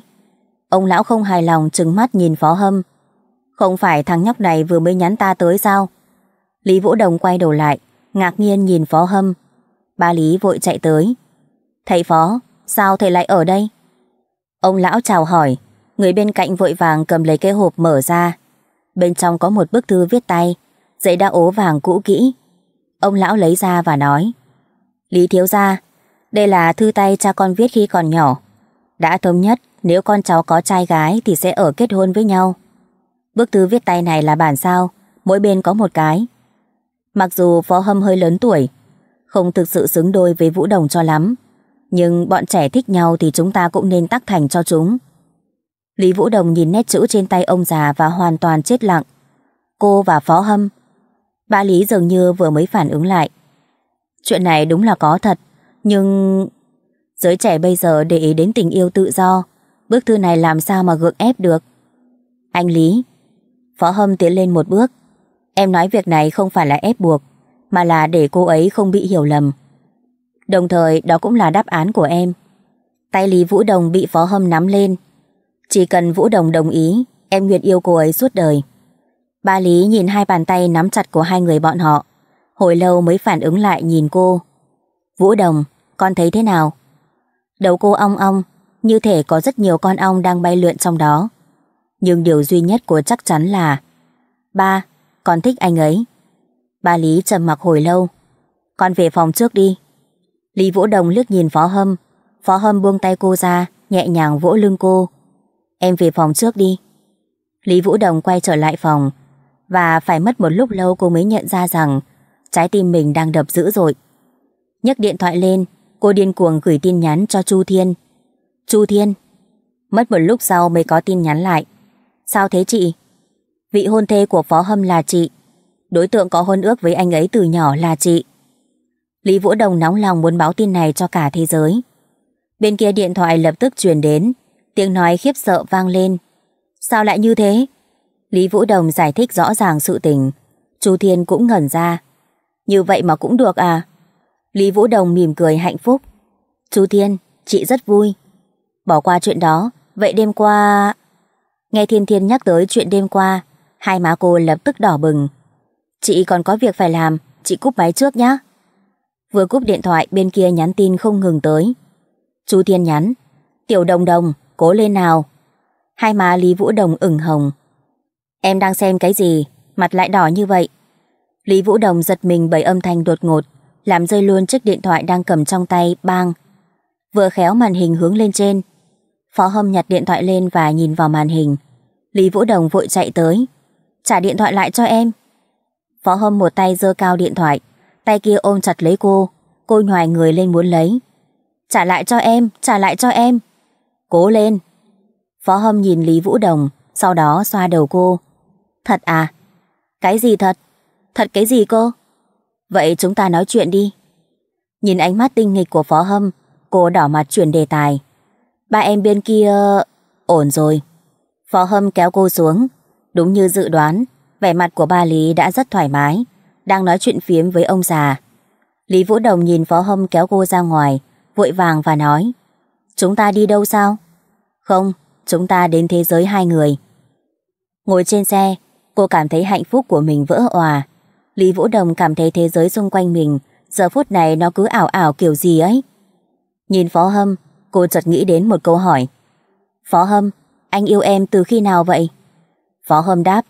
Ông lão không hài lòng trừng mắt nhìn phó hâm. Không phải thằng nhóc này vừa mới nhắn ta tới sao? Lý Vũ Đồng quay đầu lại, ngạc nhiên nhìn phó hâm. Ba Lý vội chạy tới. Thầy phó, sao thầy lại ở đây? Ông lão chào hỏi, người bên cạnh vội vàng cầm lấy cái hộp mở ra. Bên trong có một bức thư viết tay, giấy đã ố vàng cũ kỹ. Ông lão lấy ra và nói, Lý thiếu gia, đây là thư tay cha con viết khi còn nhỏ. Đã thống nhất, nếu con cháu có trai gái thì sẽ ở kết hôn với nhau. Bức thư viết tay này là bản sao, mỗi bên có một cái. Mặc dù Phó Hâm hơi lớn tuổi, không thực sự xứng đôi với Vũ Đồng cho lắm, nhưng bọn trẻ thích nhau thì chúng ta cũng nên tác thành cho chúng. Lý Vũ Đồng nhìn nét chữ trên tay ông già và hoàn toàn chết lặng. Cô và Phó Hâm. Bà Lý dường như vừa mới phản ứng lại. Chuyện này đúng là có thật, nhưng... Giới trẻ bây giờ để ý đến tình yêu tự do, bức thư này làm sao mà gượng ép được. Anh Lý. Phó Hâm tiến lên một bước. Em nói việc này không phải là ép buộc, mà là để cô ấy không bị hiểu lầm. Đồng thời đó cũng là đáp án của em Tay Lý Vũ Đồng bị Phó Hâm nắm lên Chỉ cần Vũ Đồng đồng ý Em nguyện yêu cô ấy suốt đời Ba Lý nhìn hai bàn tay nắm chặt của hai người bọn họ Hồi lâu mới phản ứng lại nhìn cô Vũ Đồng Con thấy thế nào Đầu cô ong ong Như thể có rất nhiều con ong đang bay lượn trong đó Nhưng điều duy nhất của chắc chắn là Ba Con thích anh ấy Ba Lý trầm mặc hồi lâu Con về phòng trước đi Lý Vũ Đồng liếc nhìn Phó Hâm. Phó Hâm buông tay cô ra, nhẹ nhàng vỗ lưng cô. Em về phòng trước đi. Lý Vũ Đồng quay trở lại phòng. Và phải mất một lúc lâu cô mới nhận ra rằng trái tim mình đang đập dữ dội. nhấc điện thoại lên, cô điên cuồng gửi tin nhắn cho Chu Thiên. Chu Thiên. Mất một lúc sau mới có tin nhắn lại. Sao thế chị? Vị hôn thê của Phó Hâm là chị. Đối tượng có hôn ước với anh ấy từ nhỏ là chị. Lý Vũ Đồng nóng lòng muốn báo tin này cho cả thế giới. Bên kia điện thoại lập tức truyền đến, tiếng nói khiếp sợ vang lên. Sao lại như thế? Lý Vũ Đồng giải thích rõ ràng sự tình. Chu Thiên cũng ngẩn ra. Như vậy mà cũng được à? Lý Vũ Đồng mỉm cười hạnh phúc. Chu Thiên, chị rất vui. Bỏ qua chuyện đó, vậy đêm qua... Nghe Thiên Thiên nhắc tới chuyện đêm qua, hai má cô lập tức đỏ bừng. Chị còn có việc phải làm, chị cúp máy trước nhé. Vừa cúp điện thoại bên kia nhắn tin không ngừng tới. Chú Thiên nhắn. Tiểu đồng đồng, cố lên nào. Hai má Lý Vũ Đồng ửng hồng. Em đang xem cái gì, mặt lại đỏ như vậy. Lý Vũ Đồng giật mình bởi âm thanh đột ngột, làm rơi luôn chiếc điện thoại đang cầm trong tay, bang. Vừa khéo màn hình hướng lên trên. Phó Hâm nhặt điện thoại lên và nhìn vào màn hình. Lý Vũ Đồng vội chạy tới. Trả điện thoại lại cho em. Phó Hâm một tay giơ cao điện thoại, Tay kia ôm chặt lấy cô Cô nhòi người lên muốn lấy Trả lại cho em, trả lại cho em Cố lên Phó Hâm nhìn Lý Vũ Đồng Sau đó xoa đầu cô Thật à? Cái gì thật? Thật cái gì cô? Vậy chúng ta nói chuyện đi Nhìn ánh mắt tinh nghịch của Phó Hâm Cô đỏ mặt chuyển đề tài Ba em bên kia... Ổn rồi Phó Hâm kéo cô xuống Đúng như dự đoán Vẻ mặt của ba Lý đã rất thoải mái đang nói chuyện phiếm với ông già. Lý Vũ Đồng nhìn Phó Hâm kéo cô ra ngoài, vội vàng và nói. Chúng ta đi đâu sao? Không, chúng ta đến thế giới hai người. Ngồi trên xe, cô cảm thấy hạnh phúc của mình vỡ òa. Lý Vũ Đồng cảm thấy thế giới xung quanh mình, giờ phút này nó cứ ảo ảo kiểu gì ấy. Nhìn Phó Hâm, cô chợt nghĩ đến một câu hỏi. Phó Hâm, anh yêu em từ khi nào vậy? Phó Hâm đáp,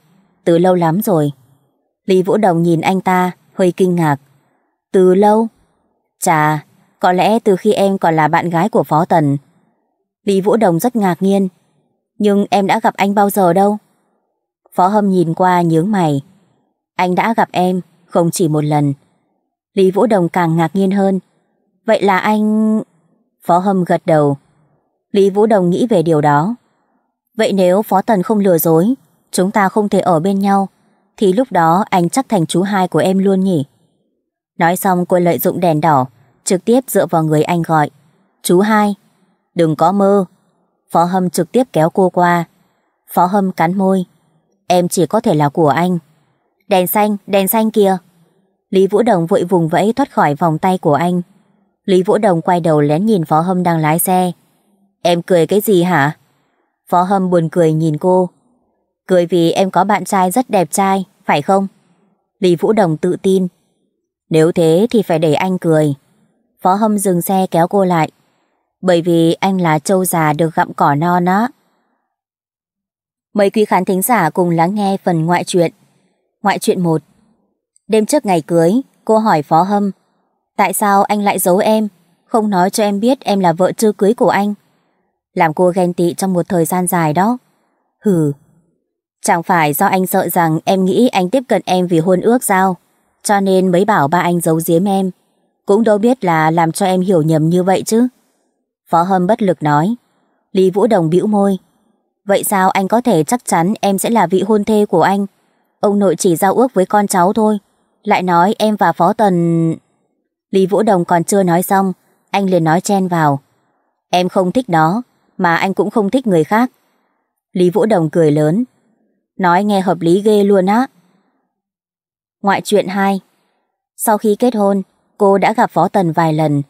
từ lâu lắm rồi. Lý Vũ Đồng nhìn anh ta, hơi kinh ngạc. Từ lâu? Chà, có lẽ từ khi em còn là bạn gái của Phó Tần. Lý Vũ Đồng rất ngạc nhiên. Nhưng em đã gặp anh bao giờ đâu? Phó Hâm nhìn qua nhướng mày. Anh đã gặp em, không chỉ một lần. Lý Vũ Đồng càng ngạc nhiên hơn. Vậy là anh... Phó Hâm gật đầu. Lý Vũ Đồng nghĩ về điều đó. Vậy nếu Phó Tần không lừa dối, chúng ta không thể ở bên nhau thì lúc đó anh chắc thành chú hai của em luôn nhỉ. Nói xong cô lợi dụng đèn đỏ, trực tiếp dựa vào người anh gọi. Chú hai, đừng có mơ. Phó Hâm trực tiếp kéo cô qua. Phó Hâm cắn môi. Em chỉ có thể là của anh. Đèn xanh, đèn xanh kìa. Lý Vũ Đồng vội vùng vẫy thoát khỏi vòng tay của anh. Lý Vũ Đồng quay đầu lén nhìn Phó Hâm đang lái xe. Em cười cái gì hả? Phó Hâm buồn cười nhìn cô. Cười vì em có bạn trai rất đẹp trai, phải không? Lý Vũ Đồng tự tin. Nếu thế thì phải để anh cười. Phó Hâm dừng xe kéo cô lại. Bởi vì anh là trâu già được gặm cỏ non á. mấy quý khán thính giả cùng lắng nghe phần ngoại truyện. Ngoại truyện 1 Đêm trước ngày cưới, cô hỏi Phó Hâm Tại sao anh lại giấu em, không nói cho em biết em là vợ chưa cưới của anh? Làm cô ghen tị trong một thời gian dài đó. Hừ, Chẳng phải do anh sợ rằng em nghĩ anh tiếp cận em vì hôn ước sao? Cho nên mới bảo ba anh giấu giếm em. Cũng đâu biết là làm cho em hiểu nhầm như vậy chứ. Phó Hâm bất lực nói. Lý Vũ Đồng bĩu môi. Vậy sao anh có thể chắc chắn em sẽ là vị hôn thê của anh? Ông nội chỉ giao ước với con cháu thôi. Lại nói em và Phó Tần... Lý Vũ Đồng còn chưa nói xong, anh liền nói chen vào. Em không thích đó, mà anh cũng không thích người khác. Lý Vũ Đồng cười lớn, Nói nghe hợp lý ghê luôn á. Ngoại chuyện 2 Sau khi kết hôn, cô đã gặp Phó Tần vài lần.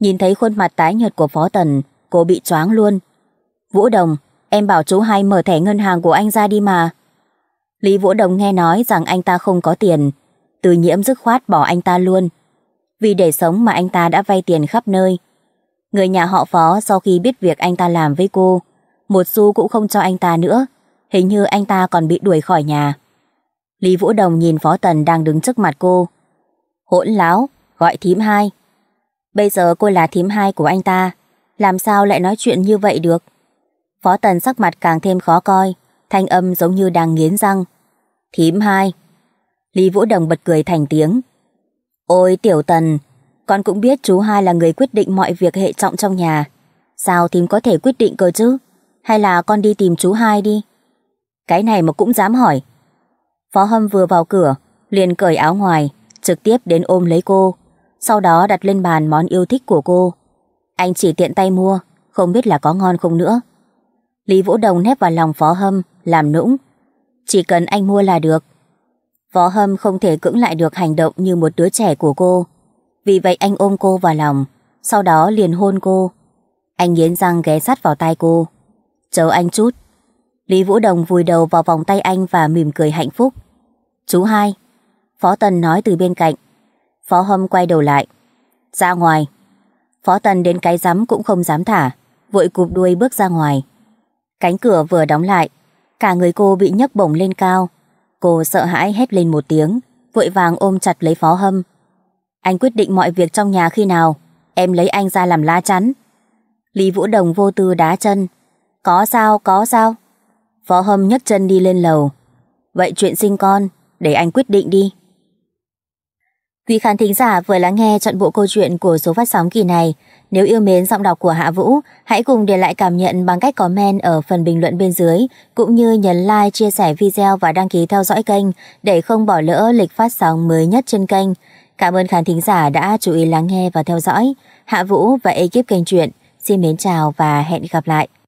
Nhìn thấy khuôn mặt tái nhợt của Phó Tần, cô bị choáng luôn. Vũ Đồng, em bảo chú hai mở thẻ ngân hàng của anh ra đi mà. Lý Vũ Đồng nghe nói rằng anh ta không có tiền. Từ nhiễm dứt khoát bỏ anh ta luôn. Vì để sống mà anh ta đã vay tiền khắp nơi. Người nhà họ phó sau khi biết việc anh ta làm với cô, một xu cũng không cho anh ta nữa hình như anh ta còn bị đuổi khỏi nhà. Lý Vũ Đồng nhìn Phó Tần đang đứng trước mặt cô. Hỗn láo, gọi thím hai. Bây giờ cô là thím hai của anh ta, làm sao lại nói chuyện như vậy được? Phó Tần sắc mặt càng thêm khó coi, thanh âm giống như đang nghiến răng. Thím hai. Lý Vũ Đồng bật cười thành tiếng. Ôi tiểu Tần, con cũng biết chú hai là người quyết định mọi việc hệ trọng trong nhà. Sao thím có thể quyết định cơ chứ? Hay là con đi tìm chú hai đi? Cái này mà cũng dám hỏi. Phó Hâm vừa vào cửa, liền cởi áo ngoài, trực tiếp đến ôm lấy cô. Sau đó đặt lên bàn món yêu thích của cô. Anh chỉ tiện tay mua, không biết là có ngon không nữa. Lý Vũ Đồng nép vào lòng Phó Hâm, làm nũng. Chỉ cần anh mua là được. Phó Hâm không thể cưỡng lại được hành động như một đứa trẻ của cô. Vì vậy anh ôm cô vào lòng, sau đó liền hôn cô. Anh nghiến răng ghé sát vào tai cô. Chờ anh chút. Lý Vũ Đồng vùi đầu vào vòng tay anh và mỉm cười hạnh phúc. Chú hai, Phó Tần nói từ bên cạnh. Phó Hâm quay đầu lại. Ra ngoài. Phó Tần đến cái rắm cũng không dám thả, vội cụp đuôi bước ra ngoài. Cánh cửa vừa đóng lại, cả người cô bị nhấc bổng lên cao. Cô sợ hãi hét lên một tiếng, vội vàng ôm chặt lấy Phó Hâm. Anh quyết định mọi việc trong nhà khi nào, em lấy anh ra làm lá chắn. Lý Vũ Đồng vô tư đá chân. Có sao, có sao? Phó Hâm nhấc chân đi lên lầu. Vậy chuyện sinh con, để anh quyết định đi. Quý khán thính giả vừa lắng nghe chọn bộ câu chuyện của số phát sóng kỳ này. Nếu yêu mến giọng đọc của Hạ Vũ, hãy cùng để lại cảm nhận bằng cách comment ở phần bình luận bên dưới, cũng như nhấn like, chia sẻ video và đăng ký theo dõi kênh để không bỏ lỡ lịch phát sóng mới nhất trên kênh. Cảm ơn khán thính giả đã chú ý lắng nghe và theo dõi. Hạ Vũ và ekip kênh truyện xin mến chào và hẹn gặp lại.